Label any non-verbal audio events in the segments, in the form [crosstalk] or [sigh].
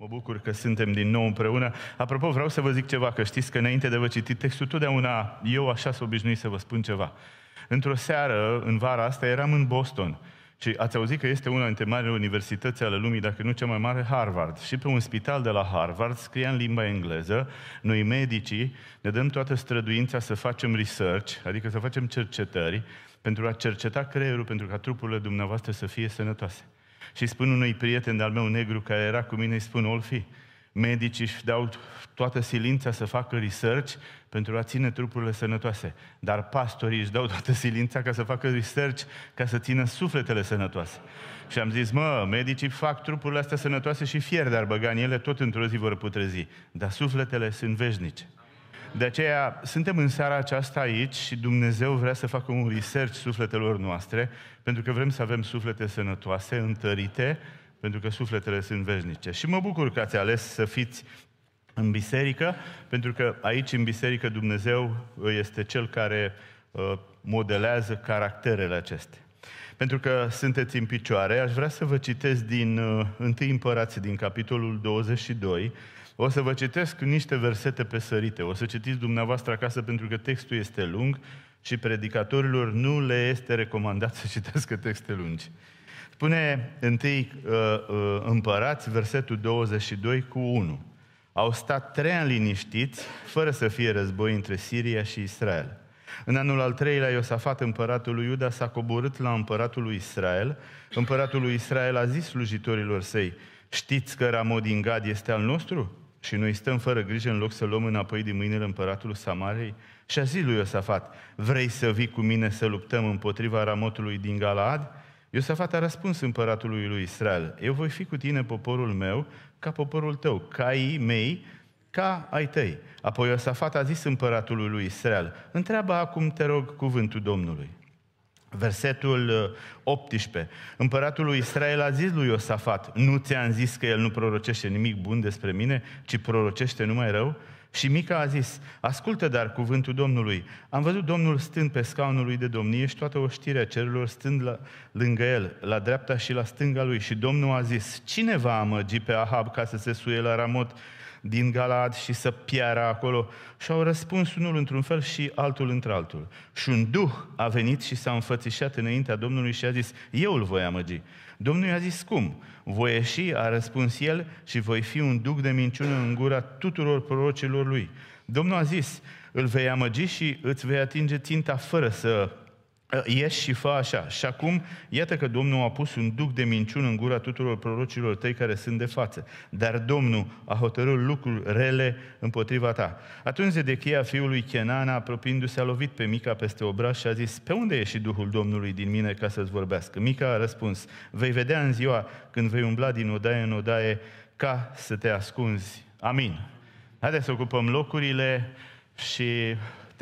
Mă bucur că suntem din nou împreună. Apropo, vreau să vă zic ceva, că știți că înainte de vă citi textul, totdeauna eu așa sunt s-o să vă spun ceva. Într-o seară, în vara asta, eram în Boston. Și ați auzit că este una dintre marile universități ale lumii, dacă nu cea mai mare, Harvard. Și pe un spital de la Harvard scria în limba engleză, noi medicii ne dăm toată străduința să facem research, adică să facem cercetări, pentru a cerceta creierul, pentru ca trupurile dumneavoastră să fie sănătoase. Și spun unui prieten de-al meu negru care era cu mine, îi spun, Olfi, medicii își dau toată silința să facă research pentru a ține trupurile sănătoase, dar pastorii își dau toată silința ca să facă research ca să țină sufletele sănătoase. Și am zis, mă, medicii fac trupurile astea sănătoase și fier, dar băga în ele tot într-o zi vor putrezi, dar sufletele sunt veșnice. De aceea suntem în seara aceasta aici și Dumnezeu vrea să facă un research sufletelor noastre pentru că vrem să avem suflete sănătoase, întărite, pentru că sufletele sunt veșnice. Și mă bucur că ați ales să fiți în biserică, pentru că aici, în biserică, Dumnezeu uh, este cel care uh, modelează caracterele acestea. Pentru că sunteți în picioare, aș vrea să vă citesc din 1 uh, Împărați, din capitolul 22. O să vă citesc niște versete pe sărite. O să citiți dumneavoastră acasă pentru că textul este lung și predicatorilor nu le este recomandat să citească texte lungi. Spune întâi uh, uh, împărați, versetul 22 cu 1. Au stat trei ani liniștiți, fără să fie război între Siria și Israel. În anul al treilea, Iosafat, împăratul lui Iuda, s-a coborât la împăratul lui Israel. Împăratul lui Israel a zis slujitorilor săi, știți că Ramod din Gad este al nostru? Și noi stăm fără grijă în loc să luăm înapoi din mâinile împăratului Samarei? Și a zis lui Iosafat, vrei să vii cu mine să luptăm împotriva ramotului din Galaad? Iosafat a răspuns împăratului lui Israel, eu voi fi cu tine poporul meu ca poporul tău, ca ei, mei ca ai tăi. Apoi Iosafat a zis împăratului lui Israel, întreabă acum, te rog, cuvântul Domnului. Versetul 18. Uh, Împăratul lui Israel a zis lui Iosafat, nu ți-am zis că el nu prorocește nimic bun despre mine, ci prorocește numai rău? Și Mica a zis, ascultă dar cuvântul Domnului, am văzut Domnul stând pe scaunul lui de domnie și toată oștirea cerurilor stând la, lângă el, la dreapta și la stânga lui. Și Domnul a zis, cine va amăgi pe Ahab ca să se suie la Ramot din Galad și să piară acolo. Și au răspuns unul într-un fel și altul într-altul. Și un duh a venit și s-a înfățișat înaintea Domnului și a zis, eu îl voi amăgi. Domnul i-a zis, cum? Voi ieși, a răspuns el, și voi fi un duc de minciună în gura tuturor prorocilor lui. Domnul a zis, îl vei amăgi și îți vei atinge ținta fără să Ă, ieși și fă așa. Și acum, iată că Domnul a pus un duc de minciună în gura tuturor prorocilor tăi care sunt de față. Dar Domnul a hotărât lucruri rele împotriva ta. Atunci Zedechia, fiul lui Chenana, apropiindu-se, a lovit pe Mica peste obraz și a zis, pe unde e și Duhul Domnului din mine ca să-ți vorbească? Mica a răspuns, vei vedea în ziua când vei umbla din odaie în odaie ca să te ascunzi. Amin. Haideți să ocupăm locurile și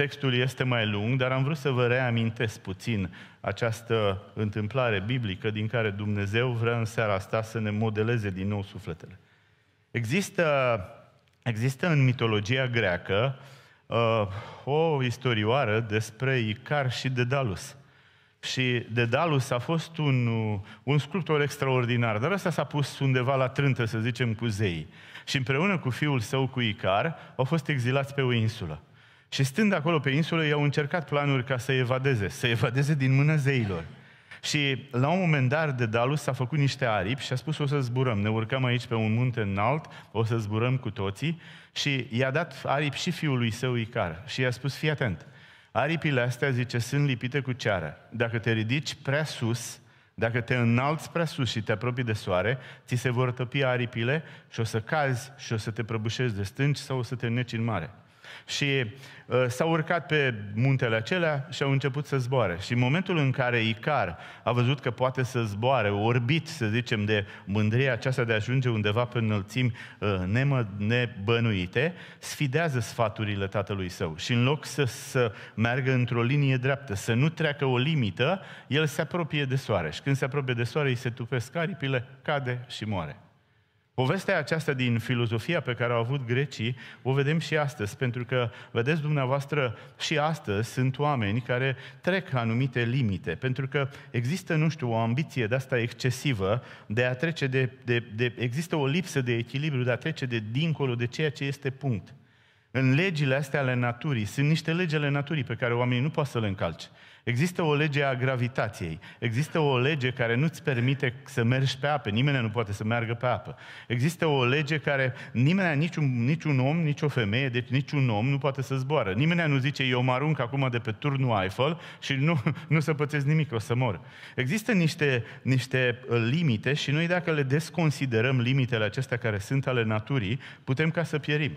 Textul este mai lung, dar am vrut să vă reamintesc puțin această întâmplare biblică din care Dumnezeu vrea în seara asta să ne modeleze din nou sufletele. Există, există în mitologia greacă uh, o istorioară despre Icar și Dedalus. Și Dedalus a fost un, uh, un sculptor extraordinar, dar ăsta s-a pus undeva la trântă, să zicem, cu zei. Și împreună cu fiul său, cu Icar, au fost exilați pe o insulă. Și stând acolo pe insulă, i-au încercat planuri ca să evadeze, să evadeze din mână zeilor. Și la un moment dat, Dalus s-a făcut niște aripi și a spus o să zburăm. Ne urcăm aici pe un munte înalt, o să zburăm cu toții. Și i-a dat aripi și fiului său Icar. Și i-a spus, fii atent, aripile astea, zice, sunt lipite cu ceară. Dacă te ridici prea sus, dacă te înalți prea sus și te apropii de soare, ți se vor tăpi aripile și o să cazi și o să te prăbușești de stânci sau o să te neci în mare. Și uh, s-au urcat pe muntele acelea și au început să zboare. Și în momentul în care Icar a văzut că poate să zboare, orbit, să zicem, de mândria aceasta de a ajunge undeva pe înălțimi uh, nemă, nebănuite, sfidează sfaturile tatălui său. Și în loc să, să meargă într-o linie dreaptă, să nu treacă o limită, el se apropie de soare. Și când se apropie de soare, îi se tupesc aripile, cade și moare. Povestea aceasta din filozofia pe care au avut grecii o vedem și astăzi, pentru că, vedeți dumneavoastră, și astăzi sunt oameni care trec anumite limite, pentru că există, nu știu, o ambiție de asta excesivă de a trece de, de, de există o lipsă de echilibru, de a trece de dincolo de ceea ce este punct în legile astea ale naturii. Sunt niște legi ale naturii pe care oamenii nu pot să le încalce. Există o lege a gravitației. Există o lege care nu-ți permite să mergi pe apă. Nimeni nu poate să meargă pe apă. Există o lege care nimeni, niciun, niciun om, nicio femeie, deci niciun om nu poate să zboară. Nimeni nu zice, eu mă arunc acum de pe turnul Eiffel și nu, [laughs] nu să pățesc nimic, o să mor. Există niște, niște uh, limite și noi dacă le desconsiderăm limitele acestea care sunt ale naturii, putem ca să pierim.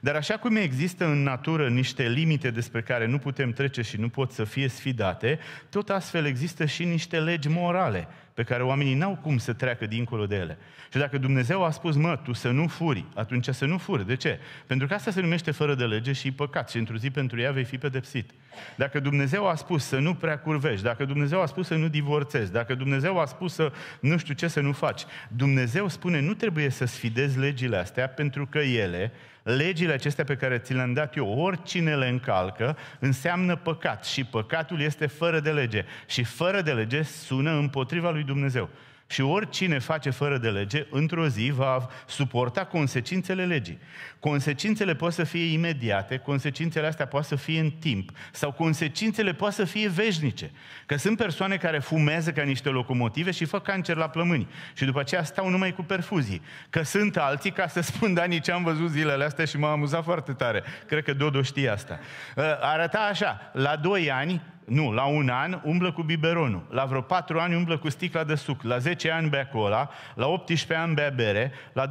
Dar așa cum există în natură niște limite despre care nu putem trece și nu pot să fie sfidate, tot astfel există și niște legi morale pe care oamenii n-au cum să treacă dincolo de ele. Și dacă Dumnezeu a spus, mă, tu să nu furi, atunci să nu furi. De ce? Pentru că asta se numește fără de lege și păcat și într-o zi pentru ea vei fi pedepsit. Dacă Dumnezeu a spus să nu prea curvești, dacă Dumnezeu a spus să nu divorțezi, dacă Dumnezeu a spus să nu știu ce să nu faci, Dumnezeu spune, nu trebuie să sfidezi legile astea pentru că ele legile acestea pe care ți le-am dat eu, oricine le încalcă, înseamnă păcat și păcatul este fără de lege și fără de lege sună împotriva lui Dumnezeu. Și oricine face fără de lege, într-o zi va suporta consecințele legii. Consecințele pot să fie imediate, consecințele astea pot să fie în timp, sau consecințele pot să fie veșnice. Că sunt persoane care fumează ca niște locomotive și fac cancer la plămâni și după aceea stau numai cu perfuzii. Că sunt alții, ca să spun, da, nici am văzut zilele astea și m am amuzat foarte tare. Cred că Dodo știe asta. Ă, arăta așa, la 2 ani nu, la un an umblă cu biberonul, la vreo patru ani umblă cu sticla de suc, la 10 ani bea cola, la 18 ani bea bere, la,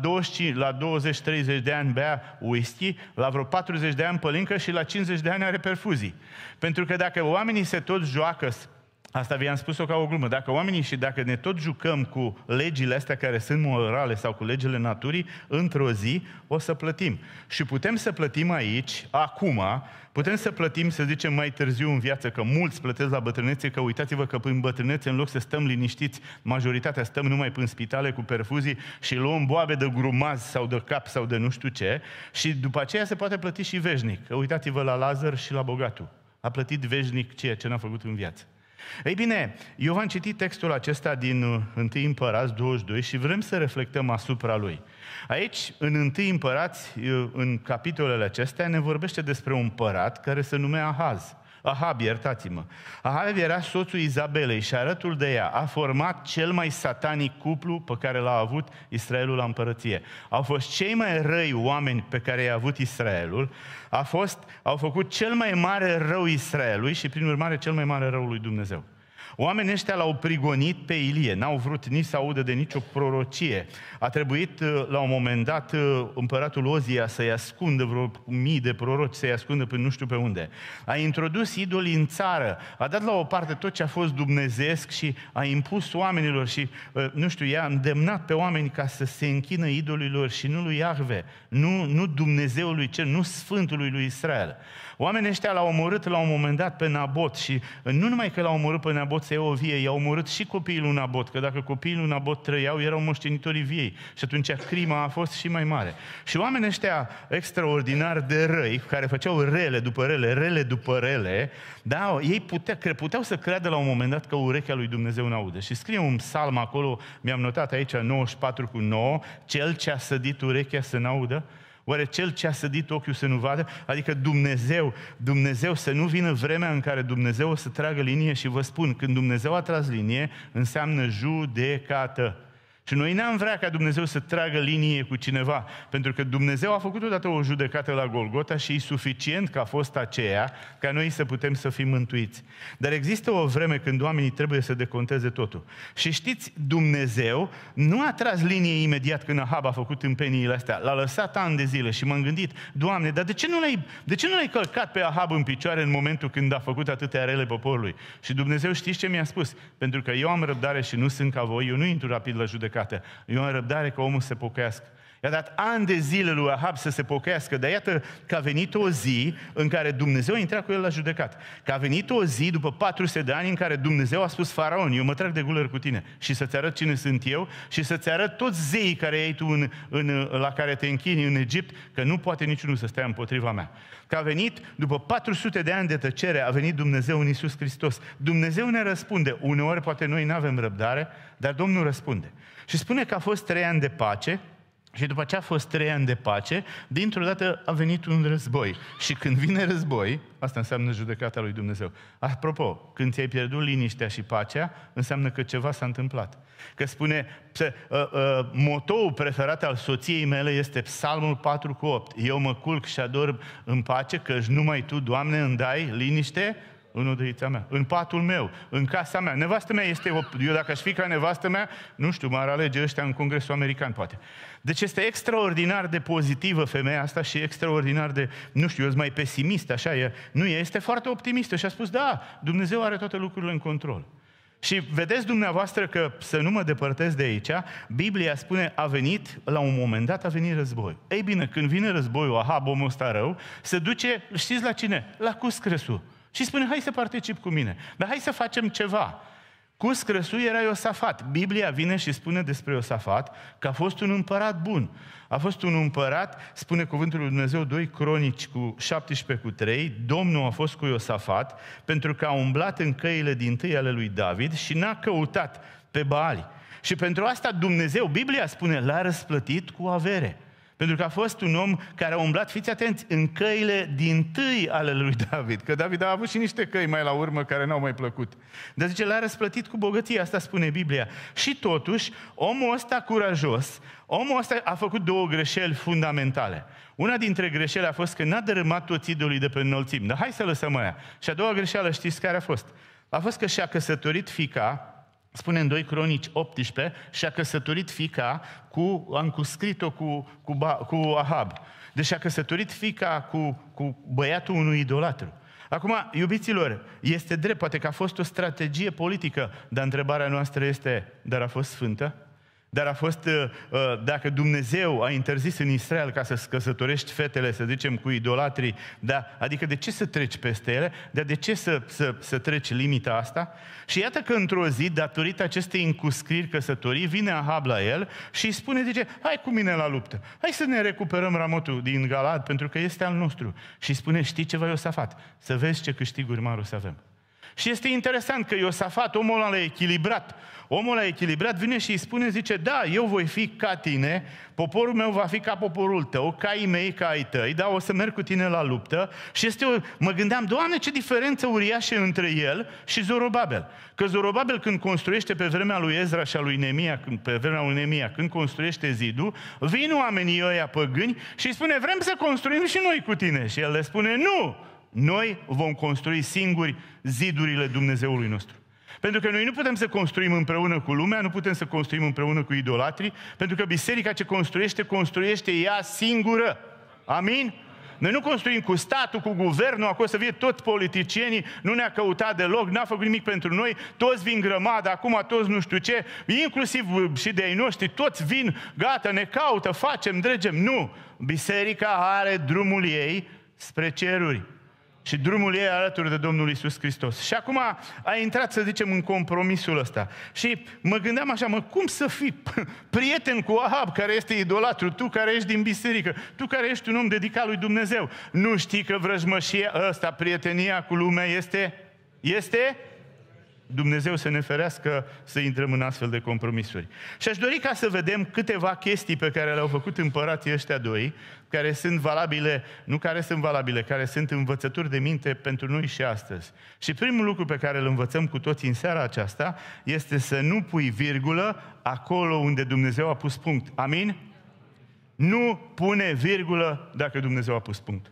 la 20-30 de ani bea whisky, la vreo 40 de ani pălincă și la 50 de ani are perfuzii. Pentru că dacă oamenii se tot joacă Asta vi-am spus-o ca o glumă. Dacă oamenii și dacă ne tot jucăm cu legile astea care sunt morale sau cu legile naturii, într-o zi o să plătim. Și putem să plătim aici, acum, putem să plătim, să zicem, mai târziu în viață, că mulți plătesc la bătrânețe, că uitați-vă că prin bătrânețe, în loc să stăm liniștiți, majoritatea stăm numai prin spitale cu perfuzii și luăm boabe de grumaz sau de cap sau de nu știu ce și după aceea se poate plăti și veșnic. Uitați-vă la Lazar și la bogatul. A plătit veșnic ceea ce n-a făcut în viață. Ei bine, eu v-am citit textul acesta din 1 uh, Împărați 22 și vrem să reflectăm asupra lui. Aici, în 1 Împărați, uh, în capitolele acestea, ne vorbește despre un împărat care se numea Ahaz. Ahab, iertați-mă. Ahab era soțul Izabelei și arătul de ea a format cel mai satanic cuplu pe care l-a avut Israelul la împărăție. Au fost cei mai răi oameni pe care i-a avut Israelul, a fost, au făcut cel mai mare rău Israelului și prin urmare cel mai mare rău lui Dumnezeu. Oamenii ăștia l-au prigonit pe Ilie, n-au vrut nici să audă de nicio prorocie. A trebuit uh, la un moment dat uh, împăratul Ozia să-i ascundă vreo mii de proroci, să-i ascundă pe nu știu pe unde. A introdus idolii în țară, a dat la o parte tot ce a fost dumnezeesc și a impus oamenilor și, uh, nu știu, i-a îndemnat pe oameni ca să se închină idolilor și nu lui Iahve, nu, nu Dumnezeului cer, nu Sfântului lui Israel. Oamenii ăștia l-au omorât la un moment dat pe Nabot și nu numai că l-au omorât pe Nabot să o vie, i-au omorât și copiii lui Nabot, că dacă copiii lui Nabot trăiau, erau moștenitorii viei și atunci crima a fost și mai mare. Și oamenii ăștia extraordinar de răi, care făceau rele după rele, rele după rele, da, ei putea, puteau să creadă la un moment dat că urechea lui Dumnezeu nu aude. Și scrie un psalm acolo, mi-am notat aici 94 cu 9, cel ce a sădit urechea să n-audă, Oare cel ce a sădit ochiul să nu vadă? Adică Dumnezeu, Dumnezeu să nu vină vremea în care Dumnezeu o să tragă linie și vă spun, când Dumnezeu a tras linie, înseamnă judecată. Și noi n-am vrea ca Dumnezeu să tragă linie cu cineva, pentru că Dumnezeu a făcut odată o judecată la Golgota și e suficient că a fost aceea ca noi să putem să fim mântuiți. Dar există o vreme când oamenii trebuie să deconteze totul. Și știți, Dumnezeu nu a tras linie imediat când Ahab a făcut împeniile astea. L-a lăsat ani de zile și m-am gândit, Doamne, dar de ce nu l-ai, de ce nu l-ai călcat pe Ahab în picioare în momentul când a făcut atâtea rele poporului? Și Dumnezeu știți ce mi-a spus? Pentru că eu am răbdare și nu sunt ca voi, eu nu intru rapid la judecată judecată. Eu am răbdare că omul se pocăiască. I-a dat ani de zile lui Ahab să se pochească, dar iată că a venit o zi în care Dumnezeu a intrat cu el la judecat. Că a venit o zi după 400 de ani în care Dumnezeu a spus faraon, eu mă trag de guler cu tine și să-ți arăt cine sunt eu și să-ți arăt toți zeii care ai tu în, în, la care te închini în Egipt, că nu poate niciunul să stea împotriva mea. Că a venit, după 400 de ani de tăcere, a venit Dumnezeu în Isus Hristos. Dumnezeu ne răspunde. Uneori poate noi nu avem răbdare, dar Domnul răspunde. Și spune că a fost trei ani de pace și după ce a fost trei ani de pace, dintr-o dată a venit un război. Și când vine război, asta înseamnă judecata lui Dumnezeu. Apropo, când ți-ai pierdut liniștea și pacea, înseamnă că ceva s-a întâmplat. Că spune, ă, ă, motoul preferat al soției mele este Psalmul 4 cu 8. Eu mă culc și adorm în pace, căci numai Tu, Doamne, îmi dai liniște în odăița mea, în patul meu, în casa mea. Nevastă mea este, eu dacă aș fi ca nevastă mea, nu știu, m-ar alege ăștia în Congresul American, poate. Deci este extraordinar de pozitivă femeia asta și extraordinar de, nu știu, eu sunt mai pesimist, așa e. Nu, e, este foarte optimistă și a spus, da, Dumnezeu are toate lucrurile în control. Și vedeți dumneavoastră că, să nu mă depărtez de aici, Biblia spune, a venit, la un moment dat a venit război. Ei bine, când vine războiul, aha, bomul ăsta rău, se duce, știți la cine? La Cuscresul. Și spune, hai să particip cu mine, dar hai să facem ceva. Cu scrăsui era Iosafat. Biblia vine și spune despre Iosafat că a fost un împărat bun. A fost un împărat, spune cuvântul lui Dumnezeu, 2 cronici cu 17 cu 3, Domnul a fost cu Iosafat pentru că a umblat în căile din tâi ale lui David și n-a căutat pe Baali. Și pentru asta Dumnezeu, Biblia spune, l-a răsplătit cu avere. Pentru că a fost un om care a umblat, fiți atenți, în căile din tâi ale lui David. Că David a avut și niște căi mai la urmă care n-au mai plăcut. Dar zice, l-a răsplătit cu bogăție, asta spune Biblia. Și totuși, omul ăsta curajos, omul ăsta a făcut două greșeli fundamentale. Una dintre greșeli a fost că n-a dărâmat toți idolii de pe înălțim. Dar hai să lăsăm aia. Și a doua greșeală, știți care a fost? A fost că și-a căsătorit fica, spune în 2 Cronici 18, și-a căsătorit fica cu, am cuscrit o cu, cu, cu Ahab. Deci a căsătorit fica cu, cu băiatul unui idolatru. Acum, iubiților, este drept, poate că a fost o strategie politică, dar întrebarea noastră este, dar a fost sfântă? Dar a fost, uh, uh, dacă Dumnezeu a interzis în Israel ca să căsătorești fetele, să zicem, cu idolatrii, da, adică de ce să treci peste ele, dar de ce să, să, să treci limita asta? Și iată că într-o zi, datorită acestei încuscriri căsătorii, vine Ahab la el și îi spune, zice, hai cu mine la luptă, hai să ne recuperăm ramotul din Galad, pentru că este al nostru. Și spune, știi ce vai să fac? Să vezi ce câștiguri mari o să avem. Și este interesant că Iosafat, omul ăla echilibrat, omul ăla echilibrat vine și îi spune, zice, da, eu voi fi ca tine, poporul meu va fi ca poporul tău, ca ei mei, ca ai tăi, da, o să merg cu tine la luptă. Și este, o... mă gândeam, Doamne, ce diferență uriașă între el și Zorobabel. Că Zorobabel când construiește pe vremea lui Ezra și a lui Nemia, când, pe vremea lui Nemia, când construiește zidul, vin oamenii ăia păgâni și îi spune, vrem să construim și noi cu tine. Și el le spune, nu, noi vom construi singuri zidurile Dumnezeului nostru. Pentru că noi nu putem să construim împreună cu lumea, nu putem să construim împreună cu idolatrii, pentru că biserica ce construiește, construiește ea singură. Amin? Noi nu construim cu statul, cu guvernul, acolo să vie tot politicienii, nu ne-a căutat deloc, n-a făcut nimic pentru noi, toți vin grămadă, acum toți nu știu ce, inclusiv și de ei noștri, toți vin, gata, ne caută, facem, dregem. Nu! Biserica are drumul ei spre ceruri și drumul ei alături de Domnul Isus Hristos. Și acum a intrat, să zicem, în compromisul ăsta. Și mă gândeam așa, mă, cum să fii [laughs] prieten cu Ahab, care este idolatru, tu care ești din biserică, tu care ești un om dedicat lui Dumnezeu. Nu știi că vrăjmășia ăsta, prietenia cu lumea, este, este Dumnezeu să ne ferească să intrăm în astfel de compromisuri. Și aș dori ca să vedem câteva chestii pe care le-au făcut împărații ăștia doi, care sunt valabile, nu care sunt valabile, care sunt învățături de minte pentru noi și astăzi. Și primul lucru pe care îl învățăm cu toții în seara aceasta este să nu pui virgulă acolo unde Dumnezeu a pus punct. Amin? Nu pune virgulă dacă Dumnezeu a pus punct.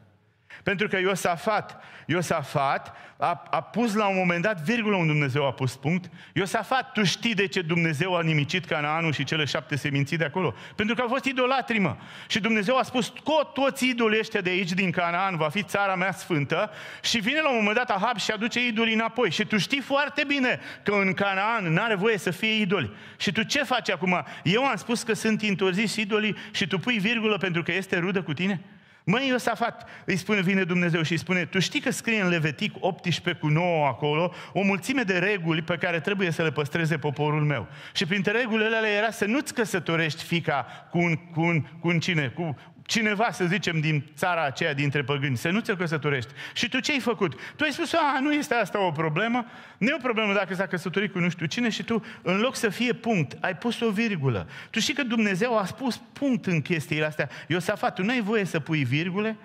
Pentru că Iosafat, Iosafat a, a pus la un moment dat virgulă un Dumnezeu a pus punct. Iosafat, tu știi de ce Dumnezeu a nimicit Canaanul și cele șapte seminții de acolo? Pentru că au fost idolatrimă. Și Dumnezeu a spus, tot, toți idolii ăștia de aici din Canaan va fi țara mea sfântă și vine la un moment dat Ahab și aduce idolii înapoi. Și tu știi foarte bine că în Canaan n-are voie să fie idoli. Și tu ce faci acum? Eu am spus că sunt interzis idolii și tu pui virgulă pentru că este rudă cu tine? Măi, Iosafat, îi spune, vine Dumnezeu și îi spune, tu știi că scrie în Levitic 18 cu 9 acolo o mulțime de reguli pe care trebuie să le păstreze poporul meu. Și printre regulile alea era să nu-ți căsătorești fica cu un, cu un, cu un cine, cu cineva, să zicem, din țara aceea, dintre păgâni, să nu ți-l căsătorești. Și tu ce ai făcut? Tu ai spus, a, nu este asta o problemă, nu e o problemă dacă s-a căsătorit cu nu știu cine și tu, în loc să fie punct, ai pus o virgulă. Tu știi că Dumnezeu a spus punct în chestiile astea. Iosafat, tu nu ai voie să pui virgule?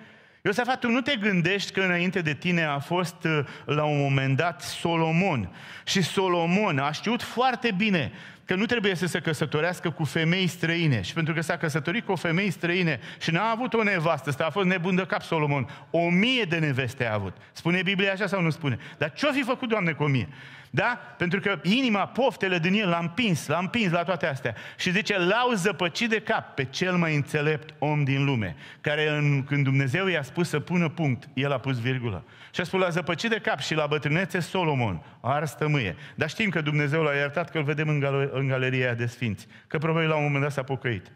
Iosafat, tu nu te gândești că înainte de tine a fost uh, la un moment dat Solomon. Și Solomon a știut foarte bine că nu trebuie să se căsătorească cu femei străine. Și pentru că s-a căsătorit cu o femeie străine și n-a avut o nevastă, asta a fost nebun de cap Solomon. O mie de neveste a avut. Spune Biblia așa sau nu spune? Dar ce-o fi făcut, Doamne, cu o mie? Da? Pentru că inima, poftele din el l-a împins, l-a împins la toate astea. Și zice, l-au zăpăcit de cap pe cel mai înțelept om din lume, care în, când Dumnezeu i-a spus să pună punct, el a pus virgulă. Și a spus, l-a zăpăcit de cap și la bătrânețe Solomon, ar stămâie. Dar știm că Dumnezeu l-a iertat, că îl vedem în, Galo- în galeria de sfinți. Că probabil la un moment dat s-a pocăit.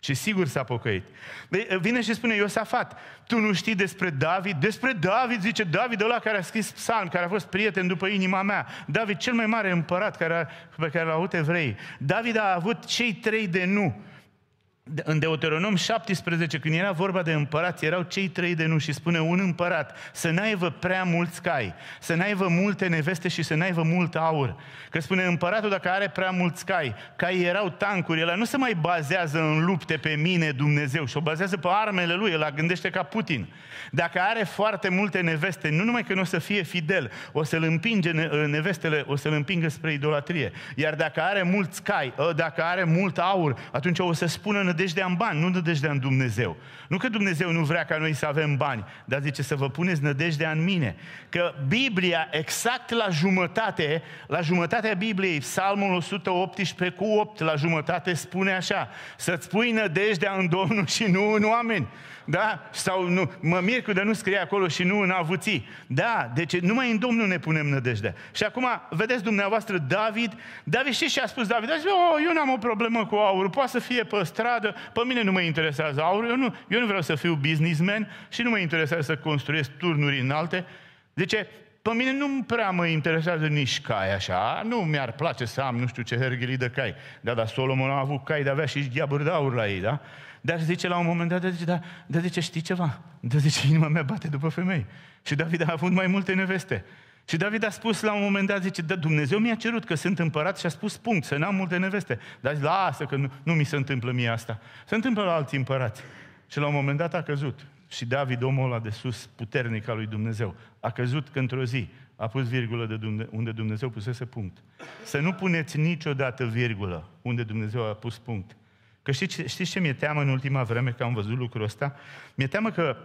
Și sigur s-a pocăit. Deci, vine și spune Iosafat, tu nu știi despre David? Despre David, zice David, ăla care a scris psalm, care a fost prieten după inima mea. David, cel mai mare împărat care a, pe care l-au avut evrei. David a avut cei trei de nu în Deuteronom 17, când era vorba de împărați, erau cei trei de nu și spune un împărat să n-aibă prea mulți cai, să n-aibă multe neveste și să n-aibă mult aur. Că spune împăratul dacă are prea mulți cai, cai erau tancuri, el nu se mai bazează în lupte pe mine Dumnezeu și o bazează pe armele lui, el gândește ca Putin. Dacă are foarte multe neveste, nu numai că nu o să fie fidel, o să-l împinge ă, nevestele, o să-l împingă spre idolatrie. Iar dacă are mulți cai, ă, dacă are mult aur, atunci o să spună în nădejdea în bani, nu nădejdea în Dumnezeu. Nu că Dumnezeu nu vrea ca noi să avem bani, dar zice să vă puneți nădejdea în mine. Că Biblia, exact la jumătate, la jumătatea Bibliei, Psalmul 118 cu 8, la jumătate spune așa, să-ți pui nădejdea în Domnul și nu în oameni da? Sau nu, mă mir că de nu scrie acolo și nu în avuții. Da, deci numai în Domnul ne punem nădejdea. Și acum, vedeți dumneavoastră, David, David știți ce a spus David? A zis, oh, eu n-am o problemă cu aurul, poate să fie pe stradă, pe mine nu mă interesează aurul, eu nu, eu nu vreau să fiu businessman și nu mă interesează să construiesc turnuri înalte. Zice, pe mine nu prea mă interesează nici cai așa, nu mi-ar place să am nu știu ce herghilii de cai. Da, dar Solomon a avut cai de avea și aur la ei, da? Dar zice la un moment dat, zice, da, da, zice, știi ceva? Da, zice, inima mea bate după femei. Și David a avut mai multe neveste. Și David a spus la un moment dat, zice, da, Dumnezeu mi-a cerut că sunt împărat și a spus, punct, să n-am multe neveste. Dar zice, lasă că nu, nu mi se întâmplă mie asta. Se întâmplă la alții împărați. Și la un moment dat a căzut. Și David, omul ăla de sus, puternic al lui Dumnezeu, a căzut că într-o zi a pus virgulă de Dumne- unde Dumnezeu pusese punct. Să nu puneți niciodată virgulă unde Dumnezeu a pus punct. Că știți, știți ce mi-e teamă în ultima vreme că am văzut lucrul ăsta? Mi-e teamă că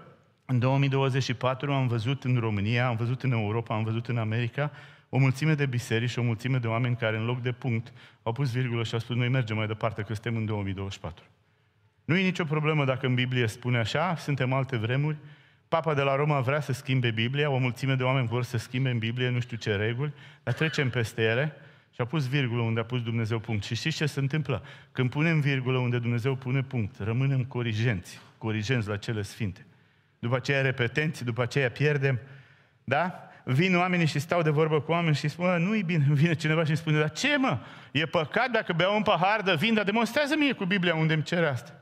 în 2024 am văzut în România, am văzut în Europa, am văzut în America o mulțime de biserici și o mulțime de oameni care în loc de punct au pus virgulă și au spus noi mergem mai departe că suntem în 2024. Nu e nicio problemă dacă în Biblie spune așa, suntem alte vremuri, Papa de la Roma vrea să schimbe Biblia, o mulțime de oameni vor să schimbe în Biblie nu știu ce reguli, dar trecem peste ele și a pus virgulă unde a pus Dumnezeu punct. Și știți ce se întâmplă? Când punem virgulă unde Dumnezeu pune punct, rămânem corigenți, corigenți la cele sfinte. După aceea repetenți, după aceea pierdem, da? Vin oamenii și stau de vorbă cu oameni și spun, nu e bine, [laughs] vine cineva și spune, dar ce mă? E păcat dacă beau un pahar de vin, dar demonstrează mie cu Biblia unde îmi cere asta.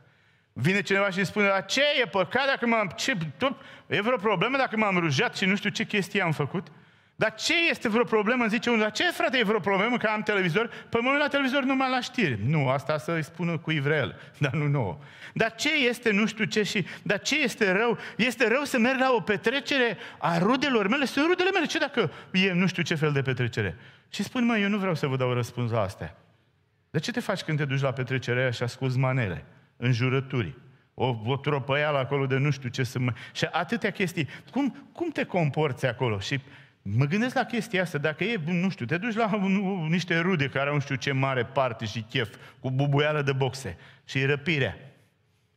Vine cineva și spune, la ce e păcat dacă m-am... Ce, tu, e vreo problemă dacă m-am rujat și nu știu ce chestii am făcut? Dar ce este vreo problemă? Îmi zice unul, la ce frate e vreo problemă că am televizor? Păi mă la televizor numai la știri. Nu, asta să îi spună cu Ivrel, [laughs] dar nu nouă. Dar ce este nu știu ce și, dar ce este rău? Este rău să merg la o petrecere a rudelor mele? Sunt rudele mele, ce dacă e nu știu ce fel de petrecere? Și spun, mă, eu nu vreau să vă dau răspuns la astea. De ce te faci când te duci la petrecerea și asculți manele? înjurături, o, o tropăială acolo de nu știu ce să mă... Și atâtea chestii. Cum, cum te comporți acolo? Și mă gândesc la chestia asta, dacă e, nu știu, te duci la niște rude care au nu știu ce mare parte și chef, cu bubuială de boxe și răpirea.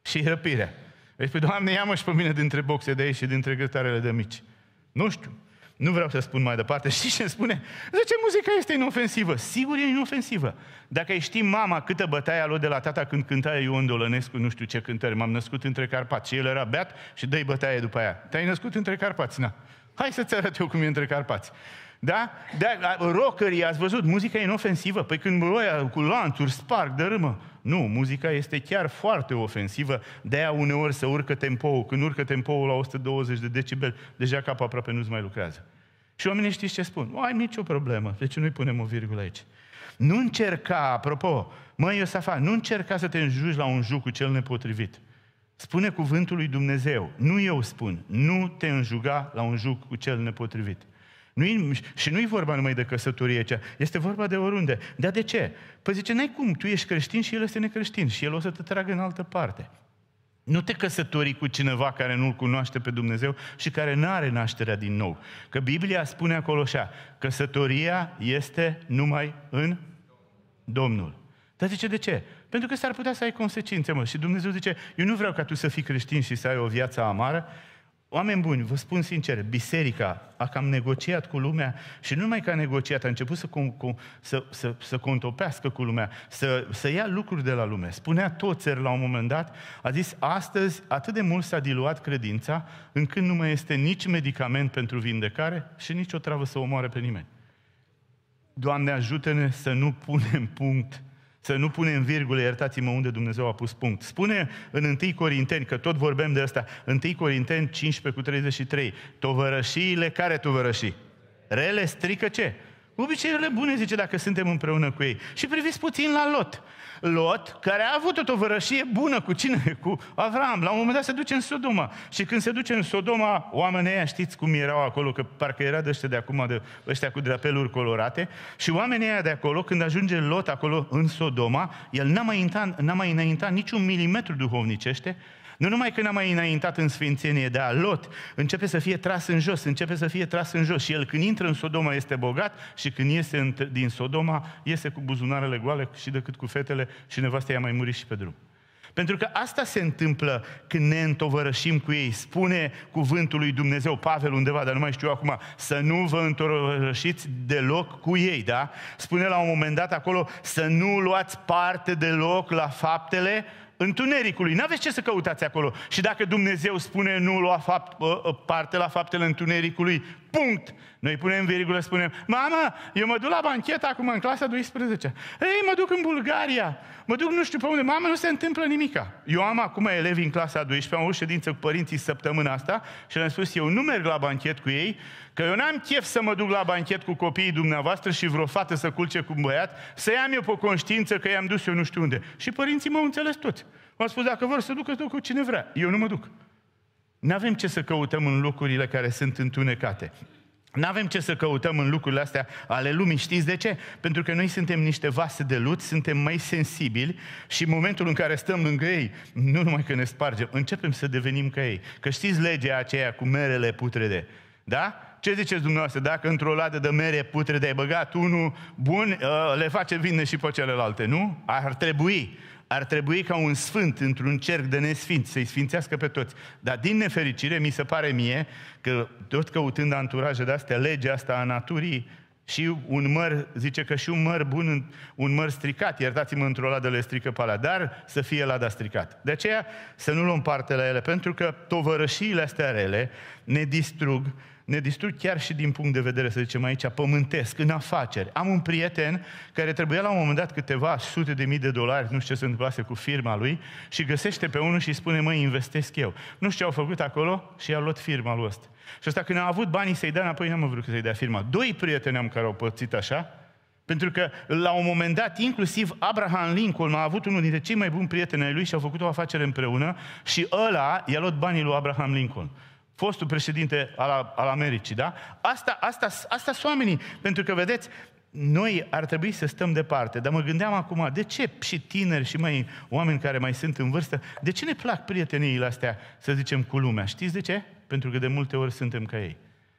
Și răpirea. Deci, Doamne, ia-mă și pe mine dintre boxe de aici și dintre grătarele de mici. Nu știu. Nu vreau să spun mai departe. [laughs] Știți ce spune? Zice, muzica este inofensivă. Sigur e inofensivă. Dacă ai ști mama câtă bătaia a de la tata când cânta Ion Dolănescu, nu știu ce cântări, m-am născut între Carpați. Și el era beat și dă-i bătaie după aia. Te-ai născut între Carpați, na. Hai să-ți arăt eu cum e între Carpați. Da? Da, rockerii, ați văzut, muzica e inofensivă. Păi când roia cu lanțuri, sparg, dărâmă. Nu, muzica este chiar foarte ofensivă, de-aia uneori se urcă tempoul. Când urcă tempoul la 120 de decibel, deja capul aproape nu-ți mai lucrează. Și oamenii știți ce spun? Nu ai nicio problemă, deci nu-i punem o virgulă aici. Nu încerca, apropo, măi Iosafa, nu încerca să te înjuci la un juc cu cel nepotrivit. Spune cuvântul lui Dumnezeu, nu eu spun, nu te înjuga la un juc cu cel nepotrivit. Nu-i, și nu-i vorba numai de căsătorie cea, este vorba de oriunde. Dar de ce? Păi zice, n-ai cum, tu ești creștin și el este necreștin și el o să te tragă în altă parte. Nu te căsători cu cineva care nu-L cunoaște pe Dumnezeu și care nu are nașterea din nou. Că Biblia spune acolo așa, căsătoria este numai în Domnul. Dar zice, de ce? Pentru că s-ar putea să ai consecințe, mă. Și Dumnezeu zice, eu nu vreau ca tu să fii creștin și să ai o viață amară, Oameni buni, vă spun sincer, biserica a cam negociat cu lumea și nu numai că a negociat, a început să, cu, cu, să, să, să contopească cu lumea, să, să ia lucruri de la lume. Spunea Toțer la un moment dat, a zis, astăzi atât de mult s-a diluat credința, încât nu mai este nici medicament pentru vindecare și nici o travă să omoare pe nimeni. Doamne, ajută-ne să nu punem punct să nu punem virgule, iertați-mă unde Dumnezeu a pus punct. Spune în 1 Corinteni, că tot vorbim de asta, 1 Corinteni 15 cu 33, tovărășiile care tovărășii? Rele strică ce? Obiceiurile bune, zice, dacă suntem împreună cu ei. Și priviți puțin la Lot. Lot, care a avut o tovărășie bună cu cine? [laughs] Cu Avram. La un moment dat se duce în Sodoma. Și când se duce în Sodoma, oamenii ăia știți cum erau acolo, că parcă era de de acum, de ăștia cu drapeluri colorate. Și oamenii ăia de acolo, când ajunge Lot acolo în Sodoma, el n-a mai, n-a mai înaintat niciun milimetru duhovnicește, nu numai că n-a mai înaintat în sfințenie, dar Lot începe să fie tras în jos, începe să fie tras în jos. Și el când intră în Sodoma este bogat și când iese din Sodoma, iese cu buzunarele goale și decât cu fetele și nevastea i-a mai murit și pe drum. Pentru că asta se întâmplă când ne întovărășim cu ei. Spune cuvântul lui Dumnezeu, Pavel undeva, dar nu mai știu acum, să nu vă întovărășiți deloc cu ei, da? Spune la un moment dat acolo, să nu luați parte deloc la faptele întunericului. N-aveți ce să căutați acolo. Și dacă Dumnezeu spune nu lua fapt, parte la faptele întunericului, punct. Noi punem virgulă, spunem, mamă, eu mă duc la banchet acum în clasa 12. Ei, mă duc în Bulgaria, mă duc nu știu pe unde. Mamă, nu se întâmplă nimica. Eu am acum elevi în clasa 12, am o ședință cu părinții săptămâna asta și le-am spus, eu nu merg la banchet cu ei, că eu n-am chef să mă duc la banchet cu copiii dumneavoastră și vreo fată să culce cu un băiat, să am eu pe conștiință că i-am dus eu nu știu unde. Și părinții m-au înțeles toți. M-au spus, dacă vor să ducă, duc cu cine vrea. Eu nu mă duc. Nu avem ce să căutăm în lucrurile care sunt întunecate. Nu avem ce să căutăm în lucrurile astea ale lumii. Știți de ce? Pentru că noi suntem niște vase de lut, suntem mai sensibili și în momentul în care stăm lângă ei, nu numai că ne spargem, începem să devenim ca ei. Că știți legea aceea cu merele putrede. Da? Ce ziceți dumneavoastră? Dacă într-o ladă de mere putrede ai băgat unul bun, uh, le face vină și pe celelalte, nu? Ar trebui ar trebui ca un sfânt într-un cerc de nesfinț să-i sfințească pe toți. Dar din nefericire, mi se pare mie că tot căutând anturaje de astea, legea asta a naturii și un măr, zice că și un măr bun, un măr stricat, iertați-mă, într-o ladă le strică pe alea, dar să fie lada stricat. De aceea să nu luăm parte la ele, pentru că tovărășiile astea rele ne distrug, ne distrug chiar și din punct de vedere, să zicem aici, pământesc, în afaceri. Am un prieten care trebuia la un moment dat câteva sute de mii de dolari, nu știu ce se întâmplase cu firma lui, și găsește pe unul și spune, măi, investesc eu. Nu știu ce au făcut acolo și i a luat firma lui ăsta. Și ăsta când a avut banii să-i dea înapoi, n-am vrut să-i dea firma. Doi prieteni am care au pățit așa, pentru că la un moment dat, inclusiv Abraham Lincoln a avut unul dintre cei mai buni prieteni ai lui și au făcut o afacere împreună și ăla i-a luat banii lui Abraham Lincoln fostul președinte al, al Americii, da? Asta, asta, asta sunt oamenii, pentru că, vedeți, noi ar trebui să stăm departe, dar mă gândeam acum, de ce și tineri și mai oameni care mai sunt în vârstă, de ce ne plac prieteniile astea, să zicem, cu lumea? Știți de ce? Pentru că de multe ori suntem ca ei.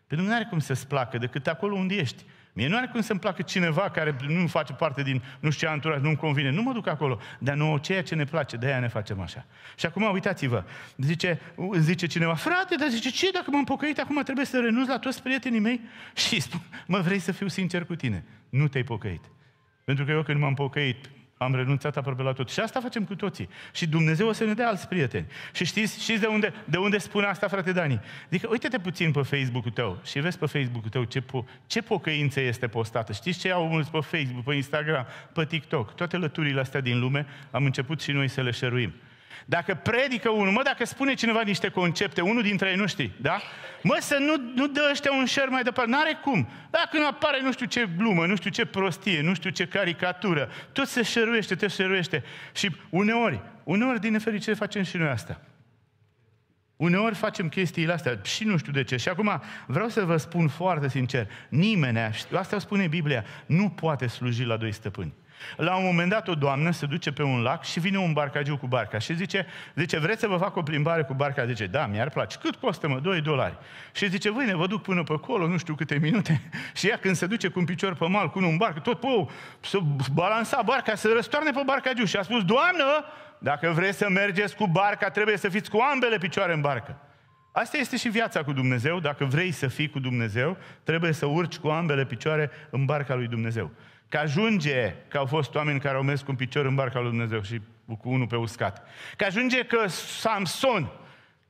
Pentru că nu are cum să-ți placă decât acolo unde ești. Mie nu are cum să-mi placă cineva care nu face parte din nu știu ce anturaj, nu-mi convine. Nu mă duc acolo, dar nu ceea ce ne place, de aia ne facem așa. Și acum uitați-vă, zice, zice cineva, frate, dar zice, ce dacă m-am pocăit, acum trebuie să renunț la toți prietenii mei? Și spun, mă vrei să fiu sincer cu tine, nu te-ai pocăit. Pentru că eu când m-am pocăit, am renunțat aproape la tot. Și asta facem cu toții. Și Dumnezeu o să ne dea alți prieteni. Și știți, știți de, unde, de unde spune asta, frate Dani? Adică uite-te puțin pe Facebook-ul tău și vezi pe Facebook-ul tău ce, po- ce pocăință este postată. Știți ce au mulți pe Facebook, pe Instagram, pe TikTok? Toate lăturile astea din lume am început și noi să le șeruim. Dacă predică unul, mă, dacă spune cineva niște concepte, unul dintre ei nu știi, da? Mă, să nu, nu dă ăștia un șer mai departe, n-are cum. Dacă nu apare nu știu ce glumă, nu știu ce prostie, nu știu ce caricatură, tot se șeruiește, se șeruiește. Și uneori, uneori din nefericire facem și noi asta. Uneori facem chestiile astea și nu știu de ce. Și acum vreau să vă spun foarte sincer, nimeni, asta o spune Biblia, nu poate sluji la doi stăpâni. La un moment dat o doamnă se duce pe un lac și vine un barcagiu cu barca și zice, zice vreți să vă fac o plimbare cu barca? Zice, da, mi-ar place. Cât costă, mă? 2 dolari. Și zice, ne vă duc până pe acolo, nu știu câte minute. [laughs] și ea când se duce cu un picior pe mal, cu un barcă, tot pe să balansa barca, să răstoarne pe barcagiu. Și a spus, doamnă, dacă vreți să mergeți cu barca, trebuie să fiți cu ambele picioare în barcă. Asta este și viața cu Dumnezeu. Dacă vrei să fii cu Dumnezeu, trebuie să urci cu ambele picioare în barca lui Dumnezeu. Că ajunge că au fost oameni care au mers cu un picior în barca lui Dumnezeu și cu unul pe uscat. Că ajunge că Samson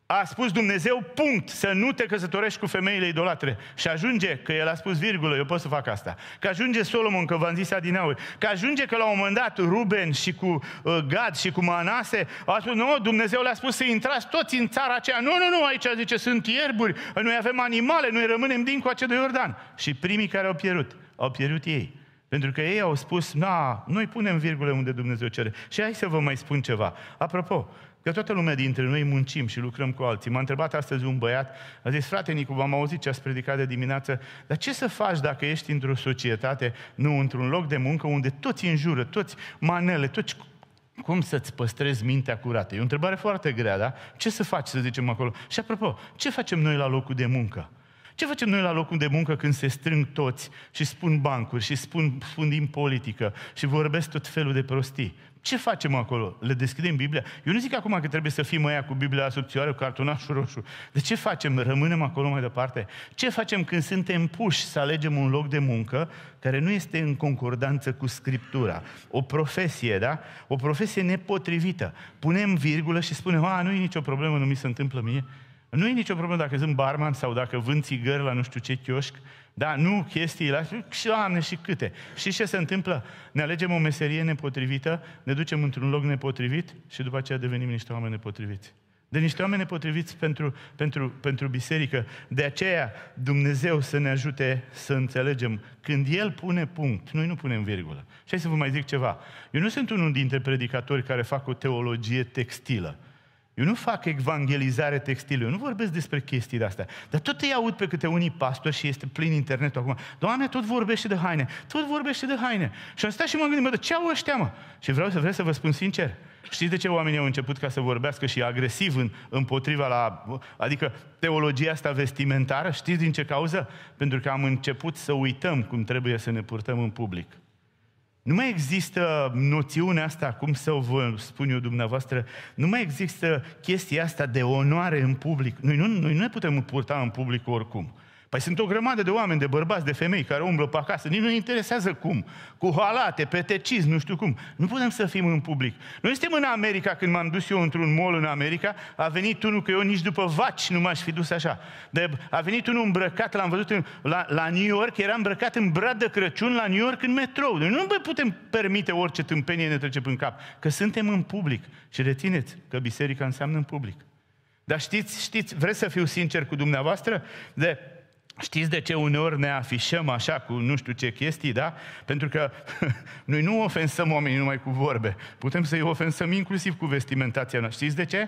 a spus Dumnezeu punct să nu te căsătorești cu femeile idolatre. Și ajunge că el a spus virgulă, eu pot să fac asta. Că ajunge Solomon, că v-am zis adineauri. Că ajunge că la un moment dat Ruben și cu uh, Gad și cu Manase au spus, nu, Dumnezeu le-a spus să intrați toți în țara aceea. Nu, nu, nu, aici zice, sunt ierburi, noi avem animale, noi rămânem din coace de Iordan. Și primii care au pierut, au pierut ei. Pentru că ei au spus, na, noi punem virgule unde Dumnezeu cere. Și hai să vă mai spun ceva. Apropo, că toată lumea dintre noi muncim și lucrăm cu alții. M-a întrebat astăzi un băiat, a zis, frate Nicu, v-am auzit ce ați predicat de dimineață, dar ce să faci dacă ești într-o societate, nu într-un loc de muncă unde toți înjură, toți manele, toți cum să-ți păstrezi mintea curată? E o întrebare foarte grea, da? Ce să faci, să zicem acolo? Și apropo, ce facem noi la locul de muncă? Ce facem noi la locul de muncă când se strâng toți și spun bancuri și spun, fundim din politică și vorbesc tot felul de prostii? Ce facem acolo? Le deschidem Biblia? Eu nu zic acum că trebuie să fim aia cu Biblia cu cartonașul roșu. De ce facem? Rămânem acolo mai departe? Ce facem când suntem puși să alegem un loc de muncă care nu este în concordanță cu Scriptura? O profesie, da? O profesie nepotrivită. Punem virgulă și spunem, a, nu e nicio problemă, nu mi se întâmplă mie. Nu e nicio problemă dacă sunt barman sau dacă vând țigări la nu știu ce chioșc, da, nu chestiile astea, și oameni și câte. Și ce se întâmplă? Ne alegem o meserie nepotrivită, ne ducem într-un loc nepotrivit și după aceea devenim niște oameni nepotriviți. De niște oameni nepotriviți pentru, pentru, pentru biserică. De aceea Dumnezeu să ne ajute să înțelegem. Când El pune punct, noi nu punem virgulă. Și hai să vă mai zic ceva. Eu nu sunt unul dintre predicatori care fac o teologie textilă. Eu nu fac evangelizare textilă, eu nu vorbesc despre chestii de astea. Dar tot îi aud pe câte unii pastori și este plin internetul acum. Doamne, tot vorbește de haine, tot vorbește de haine. Și am stat și m-am gândit, mă, ce au ăștia, mă? Și vreau să vreau să vă spun sincer. Știți de ce oamenii au început ca să vorbească și agresiv în, împotriva la... Adică teologia asta vestimentară, știți din ce cauză? Pentru că am început să uităm cum trebuie să ne purtăm în public. Nu mai există noțiunea asta, cum să o vă spun eu dumneavoastră, nu mai există chestia asta de onoare în public. Noi nu, noi nu ne putem purta în public oricum. Păi sunt o grămadă de oameni, de bărbați, de femei care umblă pe acasă. Nici nu interesează cum. Cu halate, petecizi, nu știu cum. Nu putem să fim în public. Noi suntem în America, când m-am dus eu într-un mall în America, a venit unul că eu nici după vaci nu m-aș fi dus așa. De, a venit unul îmbrăcat, l-am văzut în, la, la New York, era îmbrăcat în brad de Crăciun la New York în metrou. Noi deci nu putem permite orice tâmpenie ne trece în cap. Că suntem în public. Și rețineți că biserica înseamnă în public. Dar știți, știți, vreți să fiu sincer cu dumneavoastră? De Știți de ce uneori ne afișăm așa cu nu știu ce chestii, da? Pentru că [laughs] noi nu ofensăm oamenii numai cu vorbe. Putem să-i ofensăm inclusiv cu vestimentația noastră. Știți de ce?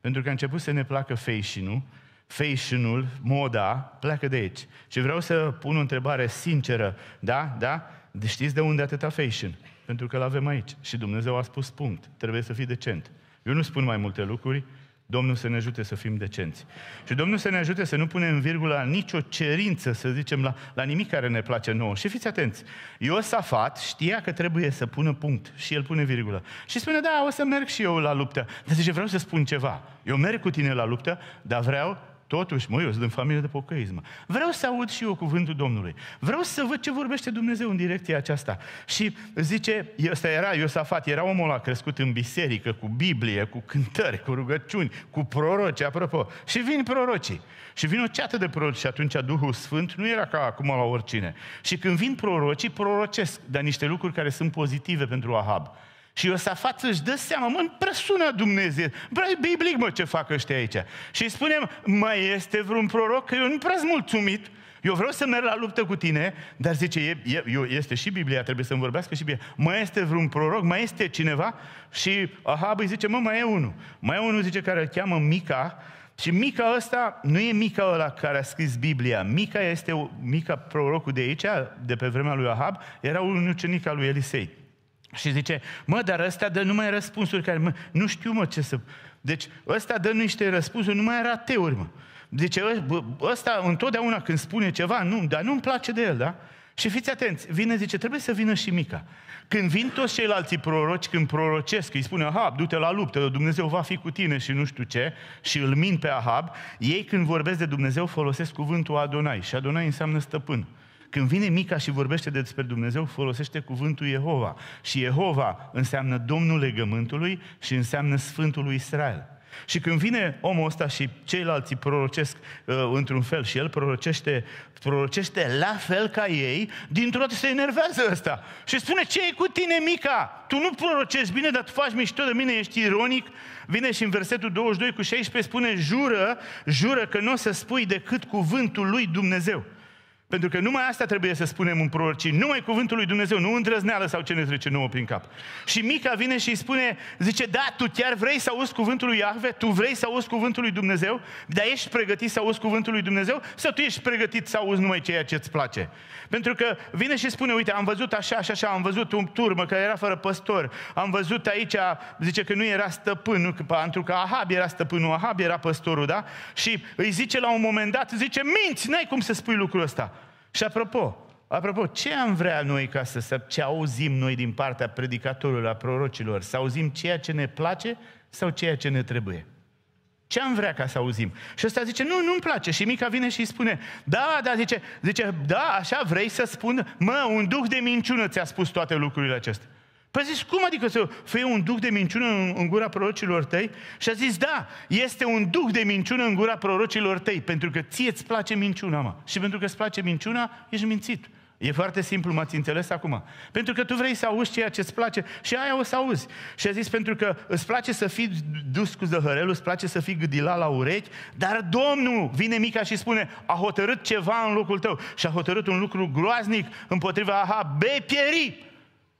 Pentru că a început să ne placă fashion-ul. Fashion-ul, moda, pleacă de aici. Și vreau să pun o întrebare sinceră, da? Da? știți de unde atâta fashion? Pentru că l-avem aici. Și Dumnezeu a spus punct. Trebuie să fii decent. Eu nu spun mai multe lucruri, Domnul să ne ajute să fim decenți. Și Domnul să ne ajute să nu punem virgula nicio cerință, să zicem, la, la nimic care ne place nouă. Și fiți atenți, Iosafat știa că trebuie să pună punct și el pune virgulă. Și spune, da, o să merg și eu la luptă. Dar zice, vreau să spun ceva. Eu merg cu tine la luptă, dar vreau Totuși, mă, eu sunt din familie de pocăismă. Vreau să aud și eu cuvântul Domnului. Vreau să văd ce vorbește Dumnezeu în direcția aceasta. Și zice, ăsta era Iosafat, era omul ăla crescut în biserică, cu Biblie, cu cântări, cu rugăciuni, cu proroci, apropo. Și vin prorocii. Și vin o ceată de proroci și atunci Duhul Sfânt nu era ca acum la oricine. Și când vin prorocii, prorocesc, dar niște lucruri care sunt pozitive pentru Ahab. Și Iosafat își dă seama, mă, împresună Dumnezeu, prea biblic, mă, ce fac ăștia aici. Și îi spunem, mai este vreun proroc, că eu nu prea mulțumit, eu vreau să merg la luptă cu tine, dar zice, e, e, eu, este și Biblia, trebuie să-mi vorbească și Biblia. Mai este vreun proroc, mai este cineva? Și Ahab îi zice, mă, mai e unul. Mai e unul, zice, care îl cheamă Mica, și Mica ăsta nu e Mica ăla care a scris Biblia. Mica este Mica prorocul de aici, de pe vremea lui Ahab, era un ucenic al lui Elisei. Și zice, mă, dar ăstea dă numai răspunsuri care, mă, nu știu, mă, ce să... Deci ăsta dă niște răspunsuri, numai rateuri, mă. Zice, ă, ăsta întotdeauna când spune ceva, nu, dar nu-mi place de el, da? Și fiți atenți, vine, zice, trebuie să vină și Mica. Când vin toți ceilalți proroci, când prorocesc, îi spune, Ahab, du-te la luptă, Dumnezeu va fi cu tine și nu știu ce, și îl min pe Ahab, ei când vorbesc de Dumnezeu folosesc cuvântul Adonai și Adonai înseamnă stăpân. Când vine Mica și vorbește despre Dumnezeu, folosește cuvântul Jehova. Și Jehova înseamnă Domnul legământului și înseamnă Sfântul lui Israel. Și când vine omul ăsta și ceilalți prorocesc uh, într-un fel și el prorocește, prorocește la fel ca ei, dintr-o dată se enervează ăsta și spune, ce e cu tine, mica? Tu nu prorocești bine, dar tu faci mișto de mine, ești ironic. Vine și în versetul 22 cu 16 spune, jură, jură că nu o să spui decât cuvântul lui Dumnezeu. Pentru că numai asta trebuie să spunem în proroci, numai cuvântul lui Dumnezeu, nu îndrăzneală sau ce ne trece nouă prin cap. Și Mica vine și îi spune, zice, da, tu chiar vrei să auzi cuvântul lui Iahve? Tu vrei să auzi cuvântul lui Dumnezeu? Dar ești pregătit să auzi cuvântul lui Dumnezeu? Sau tu ești pregătit să auzi numai ceea ce îți place? Pentru că vine și spune, uite, am văzut așa și așa, am văzut un turmă care era fără păstor, am văzut aici, zice că nu era stăpân, nu, pentru că Ahab era stăpânul, Ahab era păstorul, da? Și îi zice la un moment dat, zice, minți, n-ai cum să spui lucrul ăsta. Și apropo, apropo, ce am vrea noi ca să, să ce auzim noi din partea predicatorului, la prorocilor? Să auzim ceea ce ne place sau ceea ce ne trebuie? Ce am vrea ca să auzim? Și ăsta zice, nu, nu-mi place. Și mica vine și îi spune, da, da, zice, zice, da, așa vrei să spun, mă, un duh de minciună ți-a spus toate lucrurile acestea. Păi zis, cum adică să fie un duh de minciună în, în gura prorocilor tăi? Și a zis, da, este un duh de minciună în gura prorocilor tăi, pentru că ție îți place minciuna, mă. Și pentru că îți place minciuna, ești mințit. E foarte simplu, m-ați înțeles acum. Pentru că tu vrei să auzi ceea ce îți place și aia o să auzi. Și a zis, pentru că îți place să fii dus cu zăhărelul, îți place să fii gâdila la urechi, dar Domnul vine mica și spune, a hotărât ceva în locul tău și a hotărât un lucru groaznic împotriva aha be pieri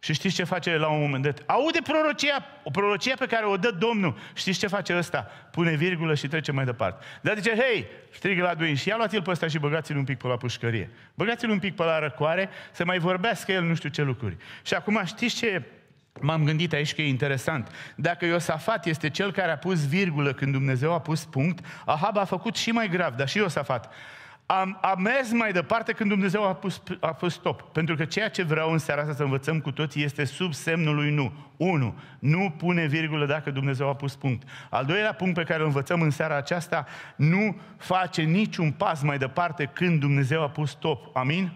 și știți ce face la un moment dat? Aude prorocia, o prorocie pe care o dă Domnul. Știți ce face ăsta? Pune virgulă și trece mai departe. Dar zice, hei, strigă la Duin și ia luat l pe ăsta și băgați-l un pic pe la pușcărie. Băgați-l un pic pe la răcoare să mai vorbească el nu știu ce lucruri. Și acum știți ce M-am gândit aici că e interesant. Dacă Iosafat este cel care a pus virgulă când Dumnezeu a pus punct, Ahab a făcut și mai grav, dar și Iosafat. Am, am mers mai departe când Dumnezeu a pus, a pus stop. Pentru că ceea ce vreau în seara asta să învățăm cu toții este sub semnul lui nu. 1. Nu pune virgulă dacă Dumnezeu a pus punct. Al doilea punct pe care îl învățăm în seara aceasta, nu face niciun pas mai departe când Dumnezeu a pus stop. Amin?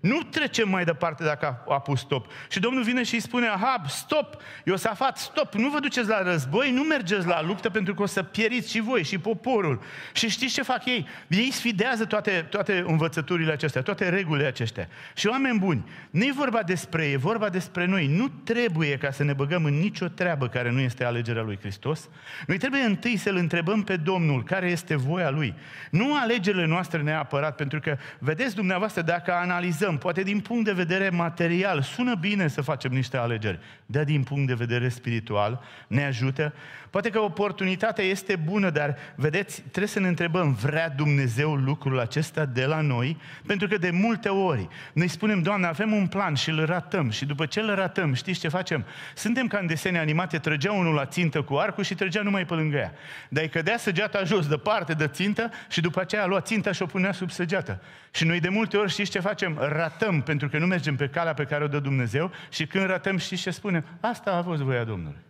Nu trecem mai departe dacă a, a pus stop. Și Domnul vine și îi spune, Ahab, stop, Iosafat, stop, nu vă duceți la război, nu mergeți la luptă pentru că o să pieriți și voi și poporul. Și știți ce fac ei? Ei sfidează toate, toate învățăturile acestea, toate regulile acestea. Și oameni buni, nu e vorba despre ei, e vorba despre noi. Nu trebuie ca să ne băgăm în nicio treabă care nu este alegerea lui Hristos. Noi trebuie întâi să-L întrebăm pe Domnul care este voia Lui. Nu alegerile noastre neapărat, pentru că, vedeți dumneavoastră, dacă analizăm analizăm, poate din punct de vedere material, sună bine să facem niște alegeri, dar din punct de vedere spiritual ne ajută. Poate că oportunitatea este bună, dar vedeți, trebuie să ne întrebăm, vrea Dumnezeu lucrul acesta de la noi? Pentru că de multe ori noi spunem, Doamne, avem un plan și îl ratăm și după ce îl ratăm, știți ce facem? Suntem ca în desene animate, trăgea unul la țintă cu arcul și trăgea numai pe lângă ea. Dar îi cădea săgeata jos, parte de țintă și după aceea a luat ținta și o punea sub săgeată. Și noi de multe ori știți ce facem? ratăm pentru că nu mergem pe calea pe care o dă Dumnezeu și când ratăm știți ce spunem? Asta a fost voia Domnului.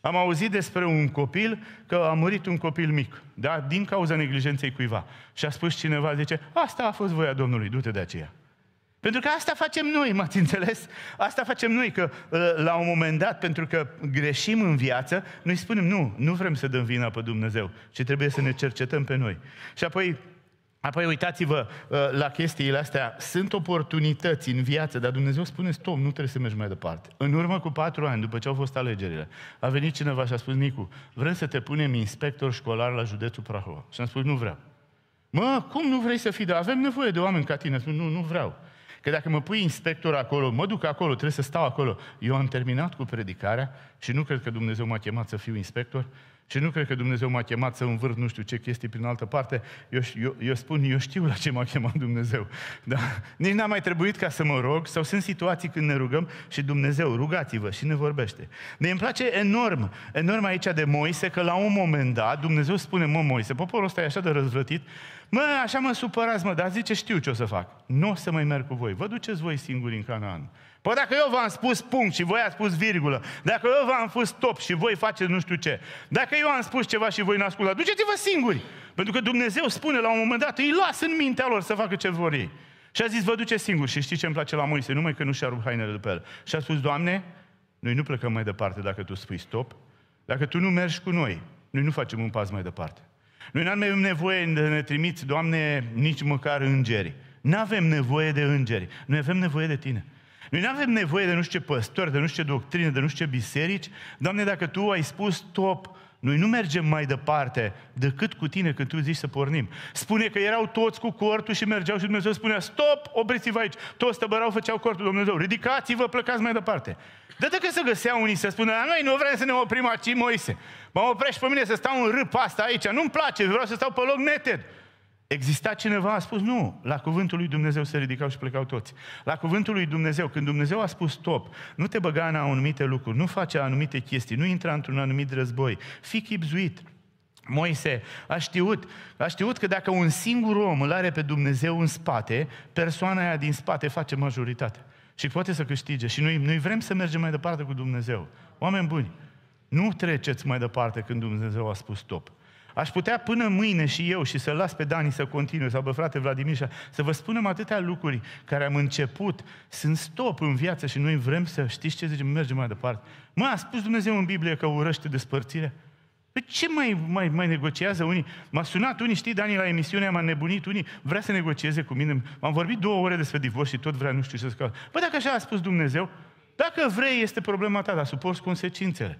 Am auzit despre un copil că a murit un copil mic, da? din cauza neglijenței cuiva. Și a spus cineva, zice, asta a fost voia Domnului, du-te de aceea. Pentru că asta facem noi, m-ați înțeles? Asta facem noi, că ă, la un moment dat, pentru că greșim în viață, noi spunem, nu, nu vrem să dăm vina pe Dumnezeu, ci trebuie să ne cercetăm pe noi. Și apoi Apoi uitați-vă uh, la chestiile astea. Sunt oportunități în viață, dar Dumnezeu spune stop, nu trebuie să mergi mai departe. În urmă cu patru ani, după ce au fost alegerile, a venit cineva și a spus, Nicu, vrem să te punem inspector școlar la județul Prahova. Și am spus, nu vreau. Mă, cum nu vrei să fii? Dar avem nevoie de oameni ca tine. Spun, nu, nu vreau. Că dacă mă pui inspector acolo, mă duc acolo, trebuie să stau acolo. Eu am terminat cu predicarea și nu cred că Dumnezeu m-a chemat să fiu inspector, și nu cred că Dumnezeu m-a chemat să învârt nu știu ce chestii prin altă parte. Eu, eu, eu spun, eu știu la ce m-a chemat Dumnezeu. Da, nici n-a mai trebuit ca să mă rog, sau sunt situații când ne rugăm și Dumnezeu, rugați-vă și ne vorbește. Ne îmi place enorm, enorm aici de Moise, că la un moment dat Dumnezeu spune, mă Moise, poporul ăsta e așa de răzvătit, mă, așa mă supărați, mă, dar zice, știu ce o să fac. Nu o să mai merg cu voi, vă duceți voi singuri în Canaan. Păi dacă eu v-am spus punct și voi ați spus virgulă, dacă eu v-am spus top și voi faceți nu știu ce, dacă eu am spus ceva și voi n-ați ascultat, duceți-vă singuri! Pentru că Dumnezeu spune la un moment dat, îi las în mintea lor să facă ce vor ei. Și a zis, vă duceți singuri. Și știți ce îmi place la Moise? Numai că nu și-a rupt hainele după el. Și a spus, Doamne, noi nu plecăm mai departe dacă Tu spui stop. Dacă Tu nu mergi cu noi, noi nu facem un pas mai departe. Noi nu am avem nevoie de ne trimiți, Doamne, nici măcar îngeri. Nu avem nevoie de îngeri. Noi avem nevoie de Tine. Noi nu avem nevoie de nu știu ce păstori, de nu știu ce doctrine, de nu știu ce biserici. Doamne, dacă Tu ai spus top, noi nu mergem mai departe decât cu tine când tu zici să pornim. Spune că erau toți cu cortul și mergeau și Dumnezeu spunea, stop, opriți-vă aici. Toți tăbărau, făceau cortul Dumnezeu, ridicați-vă, plecați mai departe. De dacă se găseau unii să spună, la noi nu vrem să ne oprim aici, Moise. Mă oprești pe mine să stau în râp asta aici, nu-mi place, vreau să stau pe loc neted. Exista cineva, a spus nu. La cuvântul lui Dumnezeu se ridicau și plecau toți. La cuvântul lui Dumnezeu, când Dumnezeu a spus stop, nu te băga în anumite lucruri, nu face anumite chestii, nu intra într-un anumit război, fii chipzuit. Moise a știut, a știut că dacă un singur om îl are pe Dumnezeu în spate, persoana aia din spate face majoritatea. Și poate să câștige. Și noi, noi vrem să mergem mai departe cu Dumnezeu. Oameni buni, nu treceți mai departe când Dumnezeu a spus stop. Aș putea până mâine și eu și să-l las pe Dani să continue, sau pe frate Vladimir, să vă spunem atâtea lucruri care am început, sunt stop în viață și noi vrem să știți ce zicem, mergem mai departe. Mă, a spus Dumnezeu în Biblie că urăște despărțirea? Păi ce mai, mai, mai negociază unii? M-a sunat unii, știi, Dani, la emisiune, m-a nebunit unii, vrea să negocieze cu mine. M-am vorbit două ore despre divorț și tot vrea nu știu ce să scape. Păi dacă așa a spus Dumnezeu, dacă vrei, este problema ta, dar suporți consecințele.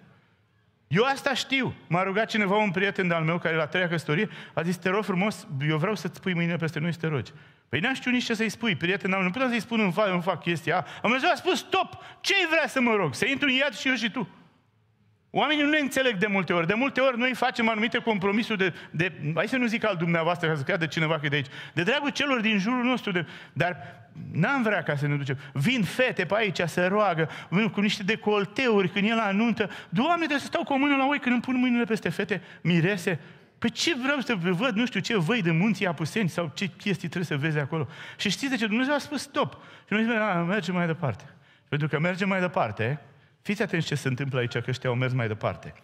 Eu asta știu. M-a rugat cineva, un prieten de-al meu, care la treia căsătorie, a zis, te rog frumos, eu vreau să-ți pui mâinile peste noi să te rogi. Păi n-am știut nici ce să-i spui, prieten, nu puteam să-i spun, în fac, îmi fac chestia. Am zis, a spus, stop, ce vrea să mă rog? Să intru în iad și eu și tu. Oamenii nu ne înțeleg de multe ori. De multe ori noi facem anumite compromisuri de, de hai să nu zic al dumneavoastră, ca să creadă cineva că e de aici, de dragul celor din jurul nostru, de, dar n-am vrea ca să ne ducem. Vin fete pe aici, se roagă, vin cu niște decolteuri când e la anuntă. Doamne, trebuie să stau cu o mână la oi când îmi pun mâinile peste fete, mirese. Pe ce vreau să văd, nu știu ce, văi de munții Apuseni sau ce chestii trebuie să vezi acolo. Și știți de ce? Dumnezeu a spus stop. Și noi zicem, mergem mai departe. Pentru că mergem mai departe, Fiți atenți ce se întâmplă aici, că ăștia au mers mai departe.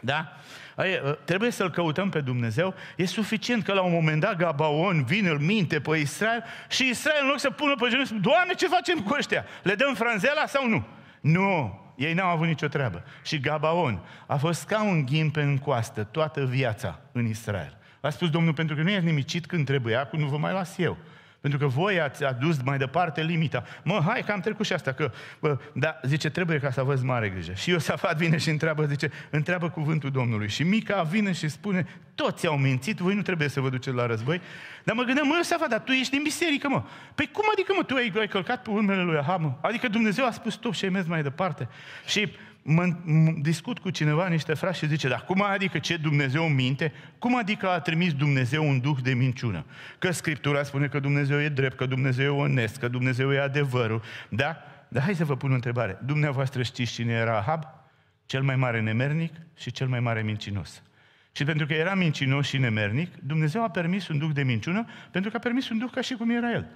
Da? Ă, trebuie să-L căutăm pe Dumnezeu. E suficient că la un moment dat Gabaon vine, îl minte pe Israel și Israel în loc să pună pe genunchi, Doamne, ce facem cu ăștia? Le dăm franzela sau nu? Nu! Ei n-au avut nicio treabă. Și Gabaon a fost ca un ghimpe în coastă toată viața în Israel. A spus Domnul, pentru că nu e nimicit când trebuia, nu vă mai las eu. Pentru că voi ați adus mai departe limita. Mă, hai că am trecut și asta. Că, bă, da, zice, trebuie ca să aveți mare grijă. Și eu să fac vine și întreabă, zice, întreabă cuvântul Domnului. Și Mica vine și spune, toți au mințit, voi nu trebuie să vă duceți la război. Dar mă gândeam, mă, Iosafat, dar tu ești din biserică, mă. Păi cum adică, mă, tu ai, ai călcat pe urmele lui Ahab, mă? Adică Dumnezeu a spus stop și ai mers mai departe. Și mă, discut cu cineva, niște frați și zice, dar cum adică ce Dumnezeu minte? Cum adică a trimis Dumnezeu un duh de minciună? Că Scriptura spune că Dumnezeu e drept, că Dumnezeu e onest, că Dumnezeu e adevărul, da? Dar hai să vă pun o întrebare. Dumneavoastră știți cine era Ahab? Cel mai mare nemernic și cel mai mare mincinos. Și pentru că era mincinos și nemernic, Dumnezeu a permis un duh de minciună, pentru că a permis un duh ca și cum era el.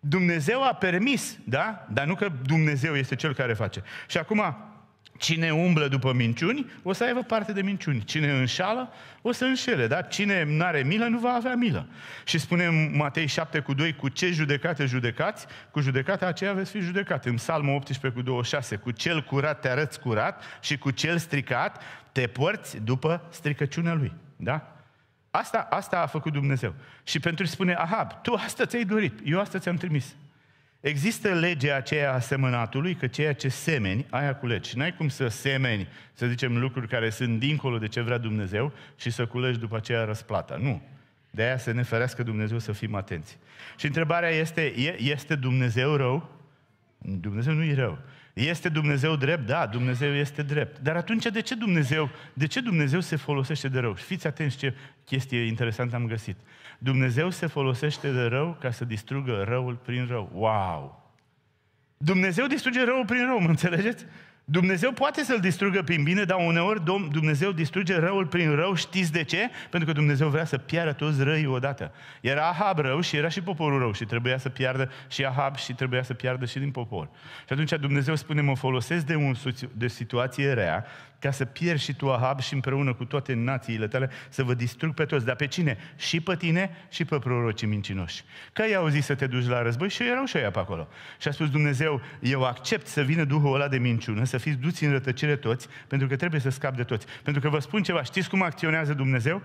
Dumnezeu a permis, da? Dar nu că Dumnezeu este cel care face. Și acum, Cine umblă după minciuni, o să aibă parte de minciuni. Cine înșală, o să înșele, da? Cine nu are milă, nu va avea milă. Și spune Matei 7 cu 2, cu ce judecate judecați, cu judecata aceea veți fi judecat. În Salmul 18 cu 26, cu cel curat te arăți curat și cu cel stricat te porți după stricăciunea lui, da? Asta, asta a făcut Dumnezeu. Și pentru spune, Ahab, tu asta ți-ai dorit, eu asta ți-am trimis. Există legea aceea a semănatului, că ceea ce semeni, aia culegi. Și n-ai cum să semeni, să zicem, lucruri care sunt dincolo de ce vrea Dumnezeu și să culegi după aceea răsplata. Nu. De aia să ne ferească Dumnezeu să fim atenți. Și întrebarea este, este Dumnezeu rău? Dumnezeu nu e rău. Este Dumnezeu drept? Da, Dumnezeu este drept. Dar atunci de ce Dumnezeu, de ce Dumnezeu se folosește de rău? Și fiți atenți ce chestie interesantă am găsit. Dumnezeu se folosește de rău ca să distrugă răul prin rău. Wow! Dumnezeu distruge răul prin rău, mă înțelegeți? Dumnezeu poate să-l distrugă prin bine, dar uneori Dumnezeu distruge răul prin rău. Știți de ce? Pentru că Dumnezeu vrea să piară toți răii odată. Era Ahab rău și era și poporul rău și trebuia să piardă și Ahab și trebuia să piardă și din popor. Și atunci Dumnezeu spune, mă folosesc de, un, de situație rea ca să pierzi și tu Ahab și împreună cu toate națiile tale să vă distrug pe toți. Dar pe cine? Și pe tine și pe prorocii mincinoși. Că i-au zis să te duci la război și erau și aia pe acolo. Și a spus Dumnezeu, eu accept să vină Duhul ăla de minciună, să fiți duți în rătăcire toți, pentru că trebuie să scap de toți. Pentru că vă spun ceva, știți cum acționează Dumnezeu?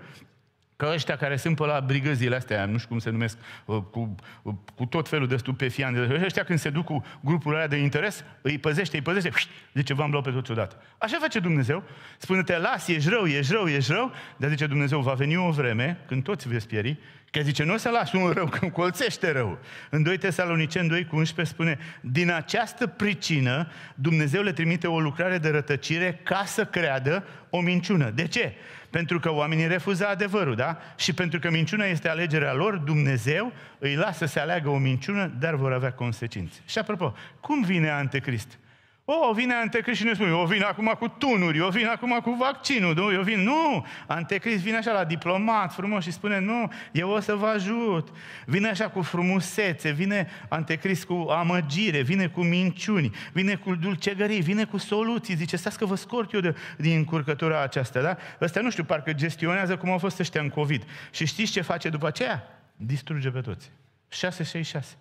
Că ăștia care sunt pe la brigăzile astea, nu știu cum se numesc, uh, cu, uh, cu tot felul de stupefiante, ăștia când se duc cu grupul ăla de interes, îi păzește, îi păzește, zice, v-am luat pe toți odată. Așa face Dumnezeu. Spune, te las, ești rău, ești rău, ești rău, dar zice Dumnezeu, va veni o vreme când toți veți pieri, că zice, nu o să las un rău [laughs] când colțește rău. În 2 Tesaloniceni 2 cu 11 spune, din această pricină Dumnezeu le trimite o lucrare de rătăcire ca să creadă o minciună. De ce? Pentru că oamenii refuză adevărul, da? Și pentru că minciuna este alegerea lor, Dumnezeu îi lasă să aleagă o minciună, dar vor avea consecințe. Și apropo, cum vine anticrist? O, oh, vine Antecrist și ne spune, o vin acum cu tunuri, o vin acum cu vaccinul, nu, eu vin, nu, Antecrist vine așa la diplomat frumos și spune, nu, eu o să vă ajut. Vine așa cu frumusețe, vine Antecrist cu amăgire, vine cu minciuni, vine cu dulcegării, vine cu soluții, zice, stați că vă scort eu de, din încurcătura aceasta, da? Ăsta nu știu, parcă gestionează cum au fost ăștia în COVID. Și știți ce face după aceea? Distruge pe toți. 666.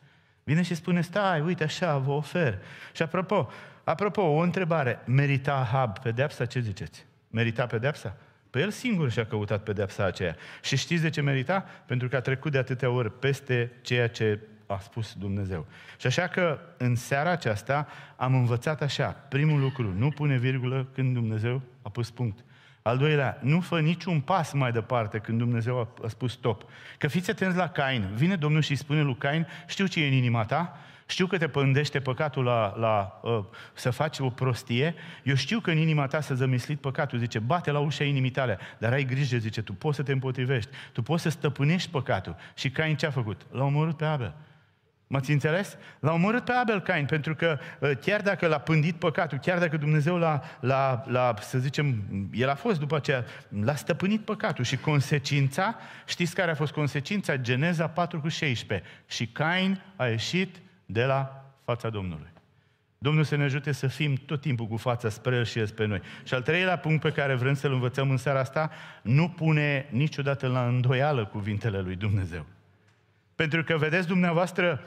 Vine și spune, stai, uite așa, vă ofer. Și apropo, Apropo, o întrebare. Merita Ahab pedepsa? Ce ziceți? Merita pedepsa? Păi el singur și-a căutat pedepsa aceea. Și știți de ce merita? Pentru că a trecut de atâtea ori peste ceea ce a spus Dumnezeu. Și așa că în seara aceasta am învățat așa. Primul lucru, nu pune virgulă când Dumnezeu a pus punct. Al doilea, nu fă niciun pas mai departe când Dumnezeu a spus stop. Că fiți atenți la Cain. Vine Domnul și îi spune lui Cain, știu ce e în inima ta, știu că te pândește păcatul la, la uh, să faci o prostie, eu știu că în inima ta să zămislit păcatul, zice, bate la ușa inimii tale, dar ai grijă, zice, tu poți să te împotrivești, tu poți să stăpânești păcatul. Și Cain ce a făcut? L-a omorât pe Abel. M-ați înțeles? L-a omorât pe Abel Cain, pentru că ă, chiar dacă l-a pândit păcatul, chiar dacă Dumnezeu l-a, l-a, l-a să zicem, el a fost după aceea, l-a stăpânit păcatul și consecința, știți care a fost consecința? Geneza 4 cu 16. Și Cain a ieșit de la fața Domnului. Domnul să ne ajute să fim tot timpul cu fața spre El și El spre noi. Și al treilea punct pe care vrem să-l învățăm în seara asta, nu pune niciodată la îndoială cuvintele lui Dumnezeu. Pentru că, vedeți dumneavoastră,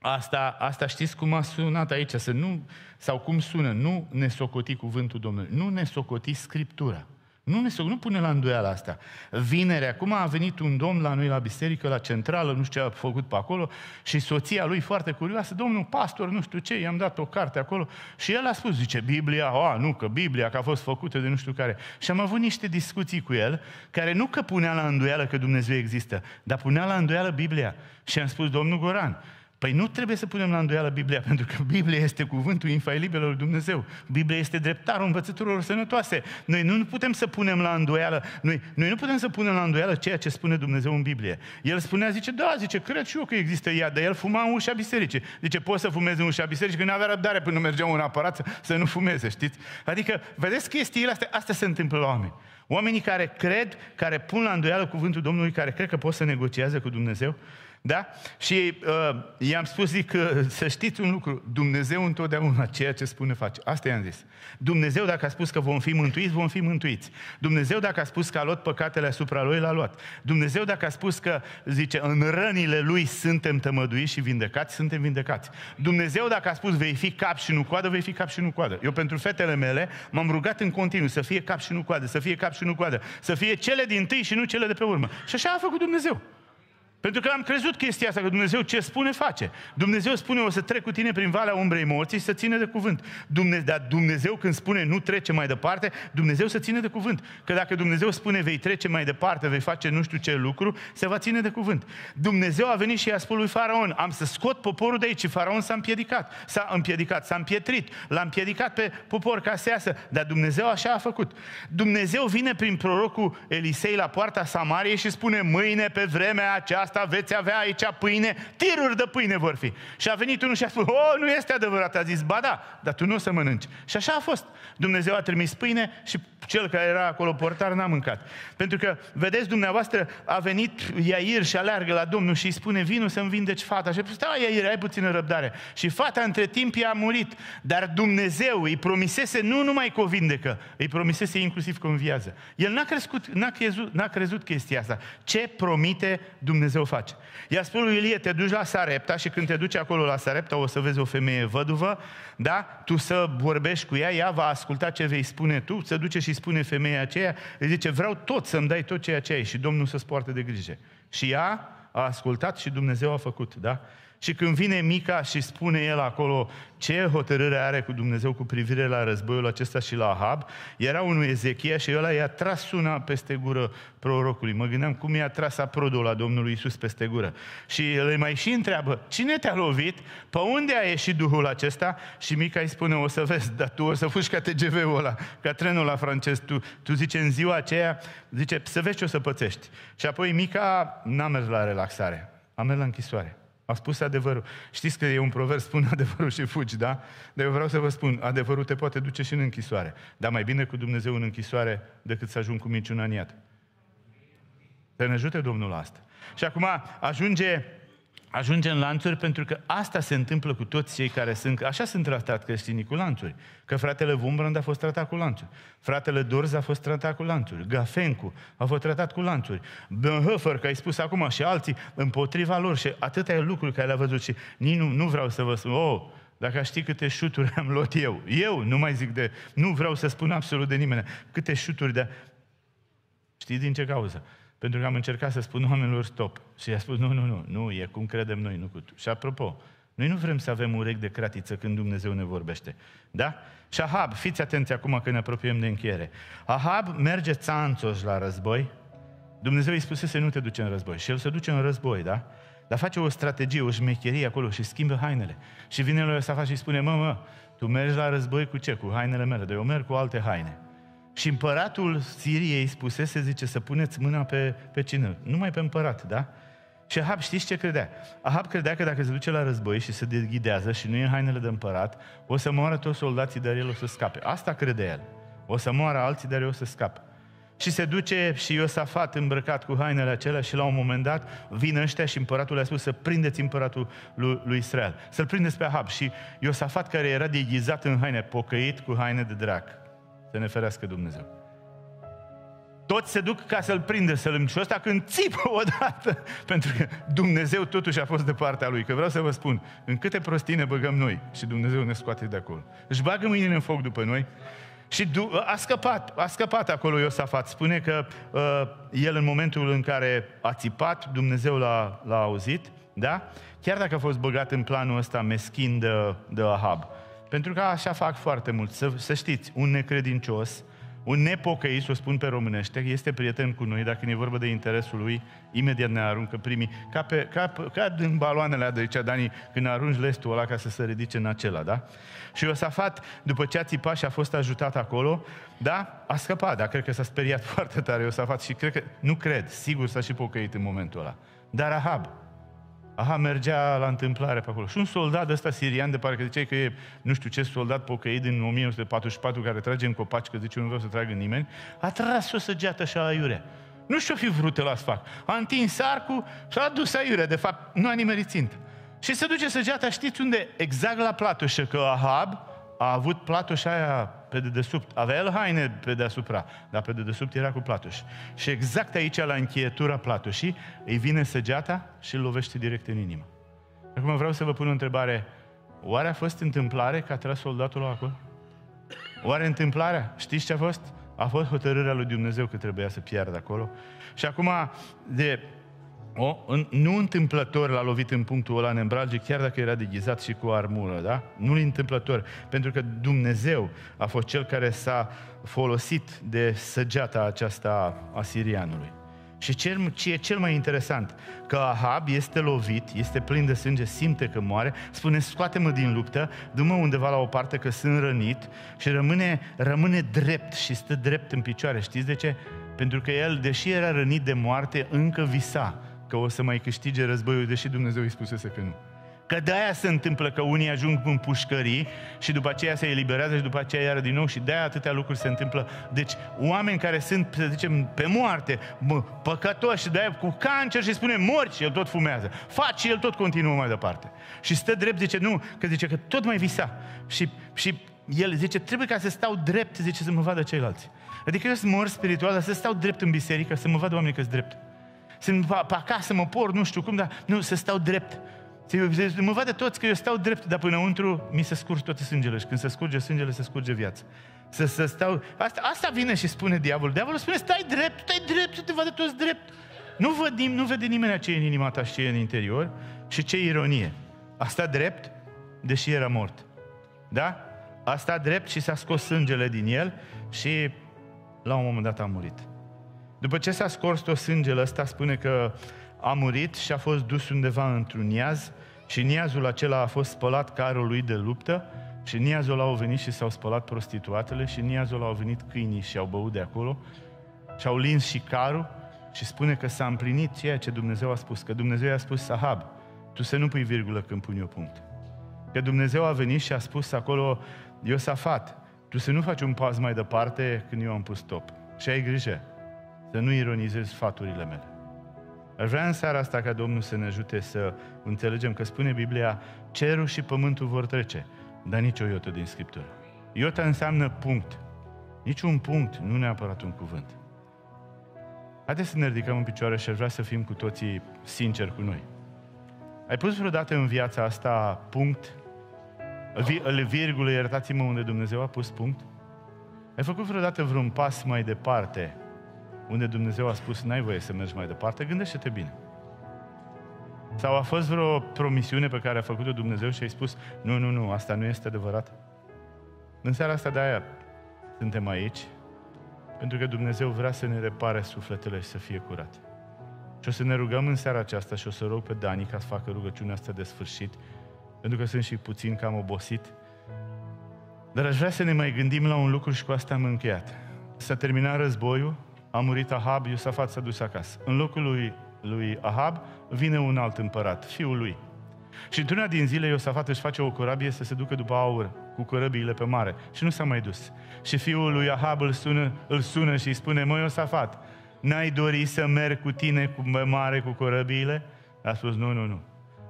asta, asta știți cum a sunat aici, să nu, sau cum sună, nu ne socoti cuvântul Domnului, nu ne socoti Scriptura. Nu, ne, nu pune la îndoială asta. Vineri, acum a venit un domn la noi la biserică, la centrală, nu știu ce a făcut pe acolo, și soția lui foarte curioasă, domnul pastor, nu știu ce, i-am dat o carte acolo, și el a spus, zice, Biblia, a, nu, că Biblia, că a fost făcută de nu știu care. Și am avut niște discuții cu el, care nu că punea la îndoială că Dumnezeu există, dar punea la îndoială Biblia. Și am spus, domnul Goran, Păi nu trebuie să punem la îndoială Biblia, [laughs] pentru că Biblia este cuvântul infailibil al lui Dumnezeu. Biblia este dreptarul învățăturilor sănătoase. Noi nu putem să punem la îndoială, noi, noi nu putem să punem la îndoială ceea ce spune Dumnezeu în Biblie. El spunea, zice, da, zice, cred și eu că există ea, dar el fuma în ușa bisericii. Zice, poți să fumezi în ușa bisericii, că nu avea răbdare până mergeam în aparat să nu fumeze, știți? Adică, vedeți chestiile astea, astea se întâmplă la oameni. Oamenii care cred, care pun la îndoială cuvântul Domnului, care cred că pot să negocieze cu Dumnezeu, da? Și uh, i-am spus, zic, că uh, să știți un lucru, Dumnezeu întotdeauna ceea ce spune face. Asta i-am zis. Dumnezeu dacă a spus că vom fi mântuiți, vom fi mântuiți. Dumnezeu dacă a spus că a luat păcatele asupra lui, l-a luat. Dumnezeu dacă a spus că, zice, în rănile lui suntem tămăduiți și vindecați, suntem vindecați. Dumnezeu dacă a spus vei fi cap și nu coadă, vei fi cap și nu coadă. Eu pentru fetele mele m-am rugat în continuu să fie cap și nu coadă, să fie cap și nu coadă, să fie cele din tâi și nu cele de pe urmă. Și așa a făcut Dumnezeu. Pentru că am crezut chestia asta, că Dumnezeu ce spune, face. Dumnezeu spune, o să trec cu tine prin valea umbrei morții și să ține de cuvânt. Dumnezeu, dar Dumnezeu când spune, nu trece mai departe, Dumnezeu să ține de cuvânt. Că dacă Dumnezeu spune, vei trece mai departe, vei face nu știu ce lucru, se va ține de cuvânt. Dumnezeu a venit și i-a spus lui Faraon, am să scot poporul de aici. Și Faraon s-a împiedicat, s-a împiedicat, s-a împietrit, l-a împiedicat pe popor ca să iasă. Dar Dumnezeu așa a făcut. Dumnezeu vine prin prorocul Elisei la poarta Samariei și spune, mâine pe vremea aceasta aceasta veți avea aici pâine, tiruri de pâine vor fi. Și a venit unul și a spus, oh, nu este adevărat. A zis, ba da, dar tu nu o să mănânci. Și așa a fost. Dumnezeu a trimis pâine și cel care era acolo portar n-a mâncat. Pentru că, vedeți dumneavoastră, a venit Iair și aleargă la Domnul și îi spune, vinu să-mi vindeci fata. Și stai, da, Iair, ai puțină răbdare. Și fata între timp i-a murit. Dar Dumnezeu îi promisese nu numai că o vindecă, îi promisese inclusiv că o înviază. El n-a, crescut, n-a, crezut, n-a crezut chestia asta. Ce promite Dumnezeu face? I-a spus lui Ilie, te duci la Sarepta și când te duci acolo la Sarepta o să vezi o femeie văduvă, da? Tu să vorbești cu ea, ea va asculta ce vei spune tu, să duce și spune femeia aceea? Îi zice, vreau tot să-mi dai tot ceea ce ai și Domnul să-ți poarte de grijă. Și ea a ascultat și Dumnezeu a făcut, da? Și când vine Mica și spune el acolo ce hotărâre are cu Dumnezeu cu privire la războiul acesta și la Ahab, era unul Ezechia și ăla i-a tras una peste gură prorocului. Mă gândeam cum i-a tras aprodul la Domnului Isus peste gură. Și el mai și întreabă, cine te-a lovit? Pe unde a ieșit Duhul acesta? Și Mica îi spune, o să vezi, dar tu o să fugi ca TGV-ul ăla, ca trenul la francez. Tu, tu zice, în ziua aceea, zice, să vezi ce o să pățești. Și apoi Mica n-a mers la relaxare, a mers la închisoare. A spus adevărul. Știți că e un proverb, spun [laughs] adevărul și fugi, da? Dar eu vreau să vă spun, adevărul te poate duce și în închisoare. Dar mai bine cu Dumnezeu în închisoare decât să ajung cu minciuna în iad. Să ne ajute Domnul asta. Și acum ajunge ajunge în lanțuri pentru că asta se întâmplă cu toți cei care sunt, așa sunt tratat creștinii cu lanțuri, că fratele Vumbrand a fost tratat cu lanțuri, fratele Dorz a fost tratat cu lanțuri, Gafencu a fost tratat cu lanțuri, Bonhoeffer, că ai spus acum, și alții, împotriva lor și atâtea lucruri care le-a văzut și nici nu, nu vreau să vă spun, oh, dacă aș ști câte șuturi am luat eu, eu nu mai zic de, nu vreau să spun absolut de nimeni, câte șuturi de, știi din ce cauză? Pentru că am încercat să spun oamenilor stop. Și i-a spus, nu, nu, nu, nu, e cum credem noi, nu cu tu. Și apropo, noi nu vrem să avem urechi de cratiță când Dumnezeu ne vorbește. Da? Și Ahab, fiți atenți acum că ne apropiem de încheiere. Ahab merge țanțoș la război. Dumnezeu îi spusese, nu te duce în război. Și el se duce în război, da? Dar face o strategie, o șmecherie acolo și schimbă hainele. Și vine lui Iosafat și spune, mă, mă, tu mergi la război cu ce? Cu hainele mele, dar eu merg cu alte haine. Și împăratul Siriei spusese, zice, să puneți mâna pe, pe cine? Numai pe împărat, da? Și Ahab știți ce credea? Ahab credea că dacă se duce la război și se deghidează și nu e în hainele de împărat, o să moară toți soldații, dar el o să scape. Asta crede el. O să moară alții, dar eu o să scape. Și se duce și Iosafat îmbrăcat cu hainele acelea și la un moment dat vin ăștia și împăratul le-a spus să prindeți împăratul lui, lui Israel. Să-l prindeți pe Ahab. Și Iosafat care era deghizat în haine, pocăit cu haine de drac, să ne ferească Dumnezeu. Toți se duc ca să-l prindă să-l sălămciosul ăsta când țipă [laughs] odată. Pentru că Dumnezeu totuși a fost de partea lui. Că vreau să vă spun, în câte prostii ne băgăm noi și Dumnezeu ne scoate de acolo. Își bagă mâinile în foc după noi și a scăpat, a scăpat acolo Iosafat. Spune că uh, el în momentul în care a țipat, Dumnezeu l-a, l-a auzit, da? Chiar dacă a fost băgat în planul ăsta meschin de, de Ahab. Pentru că așa fac foarte mult. Să, să știți, un necredincios, un nepocăit, o spun pe românește, este prieten cu noi, dacă ne vorba de interesul lui, imediat ne aruncă primii, ca, pe, ca, ca din baloanele de aici, Dani, când arunci lestul ăla ca să se ridice în acela, da? Și Iosafat, după ce a țipat și a fost ajutat acolo, da, a scăpat, dar cred că s-a speriat [laughs] foarte tare Iosafat și cred că, nu cred, sigur s-a și pocăit în momentul ăla. Dar Ahab, Aha, mergea la întâmplare pe acolo. Și un soldat ăsta sirian, de parcă ziceai că e nu știu ce soldat pocăit din 1944 care trage în copaci, că zice nu vreau să tragă nimeni, a tras o săgeată așa aiurea. Nu știu fi vrut la fac. A întins arcul și a dus aiurea. De fapt, nu a nimerit țintă. Și se duce săgeata, știți unde? Exact la platoșă, că Ahab a avut platoșa aia pe dedesubt. Avea el haine pe deasupra, dar pe dedesubt era cu platuș. Și exact aici, la încheietura platușii, îi vine săgeata și îl lovește direct în inimă. Acum vreau să vă pun o întrebare. Oare a fost întâmplare că a tras soldatul acolo? Oare întâmplarea? Știți ce a fost? A fost hotărârea lui Dumnezeu că trebuia să piardă acolo. Și acum, de o, în, nu întâmplător l-a lovit în punctul ăla în chiar dacă era deghizat și cu o armură, da? Nu întâmplător, pentru că Dumnezeu a fost cel care s-a folosit de săgeata aceasta a sirianului. Și ce, ce e cel mai interesant, că Ahab este lovit, este plin de sânge, simte că moare, spune scoate-mă din luptă, du-mă undeva la o parte că sunt rănit și rămâne, rămâne drept și stă drept în picioare. Știți de ce? Pentru că el, deși era rănit de moarte, încă visa că o să mai câștige războiul, deși Dumnezeu îi spusese că nu. Că de-aia se întâmplă că unii ajung în pușcării și după aceea se eliberează și după aceea iară din nou și de-aia atâtea lucruri se întâmplă. Deci oameni care sunt, să zicem, pe moarte, mă, păcătoși și de-aia cu cancer și spune mori și el tot fumează. Faci și el tot continuă mai departe. Și stă drept, zice nu, că zice că tot mai visa. Și, și el zice, trebuie ca să stau drept, zice, să mă vadă ceilalți. Adică eu să mor spiritual, dar să stau drept în biserică, să mă vadă oamenii că drept să pe acasă mă por, nu știu cum, dar nu, să stau drept. Mă vadă toți că eu stau drept, dar până întru mi se scurge tot sângele și când se scurge sângele, se scurge viața. Să, să stau... Asta, asta vine și spune diavolul. Diavolul spune, stai drept, stai drept, să te vadă toți drept. Nu, văd, nu vede nimeni ce e în inima ta și ce e în interior. Și ce ironie. A stat drept, deși era mort. Da? A stat drept și s-a scos sângele din el și la un moment dat a murit. După ce s-a scors tot sângele ăsta, spune că a murit și a fost dus undeva într-un iaz și niazul acela a fost spălat carul lui de luptă și niazul au venit și s-au spălat prostituatele și niazul au venit câinii și au băut de acolo și au lins și carul și spune că s-a împlinit ceea ce Dumnezeu a spus, că Dumnezeu i-a spus Sahab, tu să nu pui virgulă când pun eu punct. Că Dumnezeu a venit și a spus acolo, Iosafat, tu să nu faci un pas mai departe când eu am pus stop. Și ai grijă, să nu ironizez sfaturile mele. Aș vrea în seara asta ca Domnul să ne ajute să înțelegem că spune Biblia cerul și pământul vor trece, dar nici o iotă din Scriptură. Iota înseamnă punct. Nici un punct, nu neapărat un cuvânt. Haideți să ne ridicăm în picioare și aș vrea să fim cu toții sinceri cu noi. Ai pus vreodată în viața asta punct, Îl virgulă, iertați-mă unde Dumnezeu a pus punct? Ai făcut vreodată vreun pas mai departe unde Dumnezeu a spus n-ai voie să mergi mai departe, gândește-te bine. Sau a fost vreo promisiune pe care a făcut-o Dumnezeu și ai spus nu, nu, nu, asta nu este adevărat? În seara asta de aia suntem aici, pentru că Dumnezeu vrea să ne repare sufletele și să fie curate. Și o să ne rugăm în seara aceasta și o să rog pe Dani ca să facă rugăciunea asta de sfârșit, pentru că sunt și puțin cam obosit. Dar aș vrea să ne mai gândim la un lucru și cu asta am încheiat. S-a terminat războiul, a murit Ahab, Iosafat s-a dus acasă. În locul lui, lui Ahab vine un alt împărat, fiul lui. Și într-una din zile Iosafat își face o corabie să se ducă după aur cu corăbiile pe mare și nu s-a mai dus. Și fiul lui Ahab îl sună, îl sună și îi spune, măi Iosafat, n-ai dori să merg cu tine cu mare cu corăbiile? A spus, nu, nu, nu.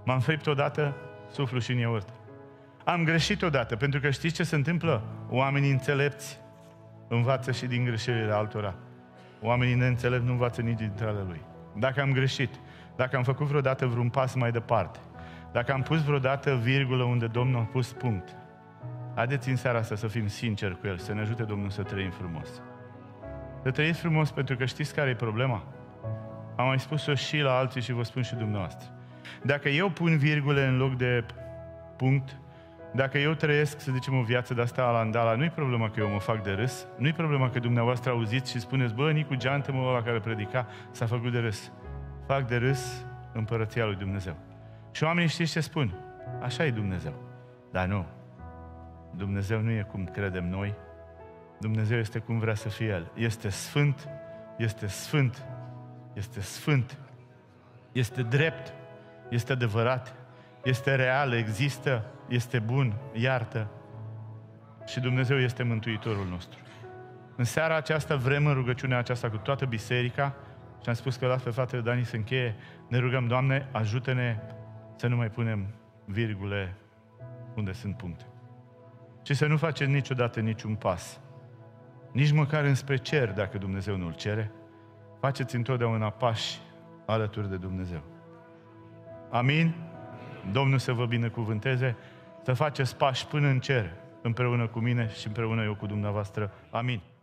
M-am fript odată, suflu și în iaurt. Am greșit odată, pentru că știți ce se întâmplă? Oamenii înțelepți învață și din greșelile altora. Oamenii neînțelepți nu învață nici dintre ale Lui. Dacă am greșit, dacă am făcut vreodată vreun pas mai departe, dacă am pus vreodată virgulă unde Domnul a pus punct, haideți în seara asta să fim sinceri cu El, să ne ajute Domnul să trăim frumos. Să trăiți frumos pentru că știți care e problema? Am mai spus-o și la alții și vă spun și dumneavoastră. Dacă eu pun virgule în loc de punct, dacă eu trăiesc, să zicem, o viață de asta alandala, nu-i problema că eu mă fac de râs, nu-i problema că dumneavoastră auziți și spuneți, bă, Nicu Geantă, mă, la care predica, s-a făcut de râs. Fac de râs împărăția lui Dumnezeu. Și oamenii știți ce spun? Așa e Dumnezeu. Dar nu. Dumnezeu nu e cum credem noi. Dumnezeu este cum vrea să fie El. Este sfânt, este sfânt, este sfânt, este drept, este adevărat, este real, există, este bun, iartă. Și Dumnezeu este Mântuitorul nostru. În seara aceasta vrem în rugăciunea aceasta cu toată biserica și am spus că las pe fratele Dani să încheie. Ne rugăm, Doamne, ajută-ne să nu mai punem virgule unde sunt puncte. Și să nu facem niciodată niciun pas. Nici măcar înspre cer, dacă Dumnezeu nu-l cere. Faceți întotdeauna pași alături de Dumnezeu. Amin? Domnul să vă binecuvânteze, să faceți pași până în cer, împreună cu mine și împreună eu cu dumneavoastră. Amin.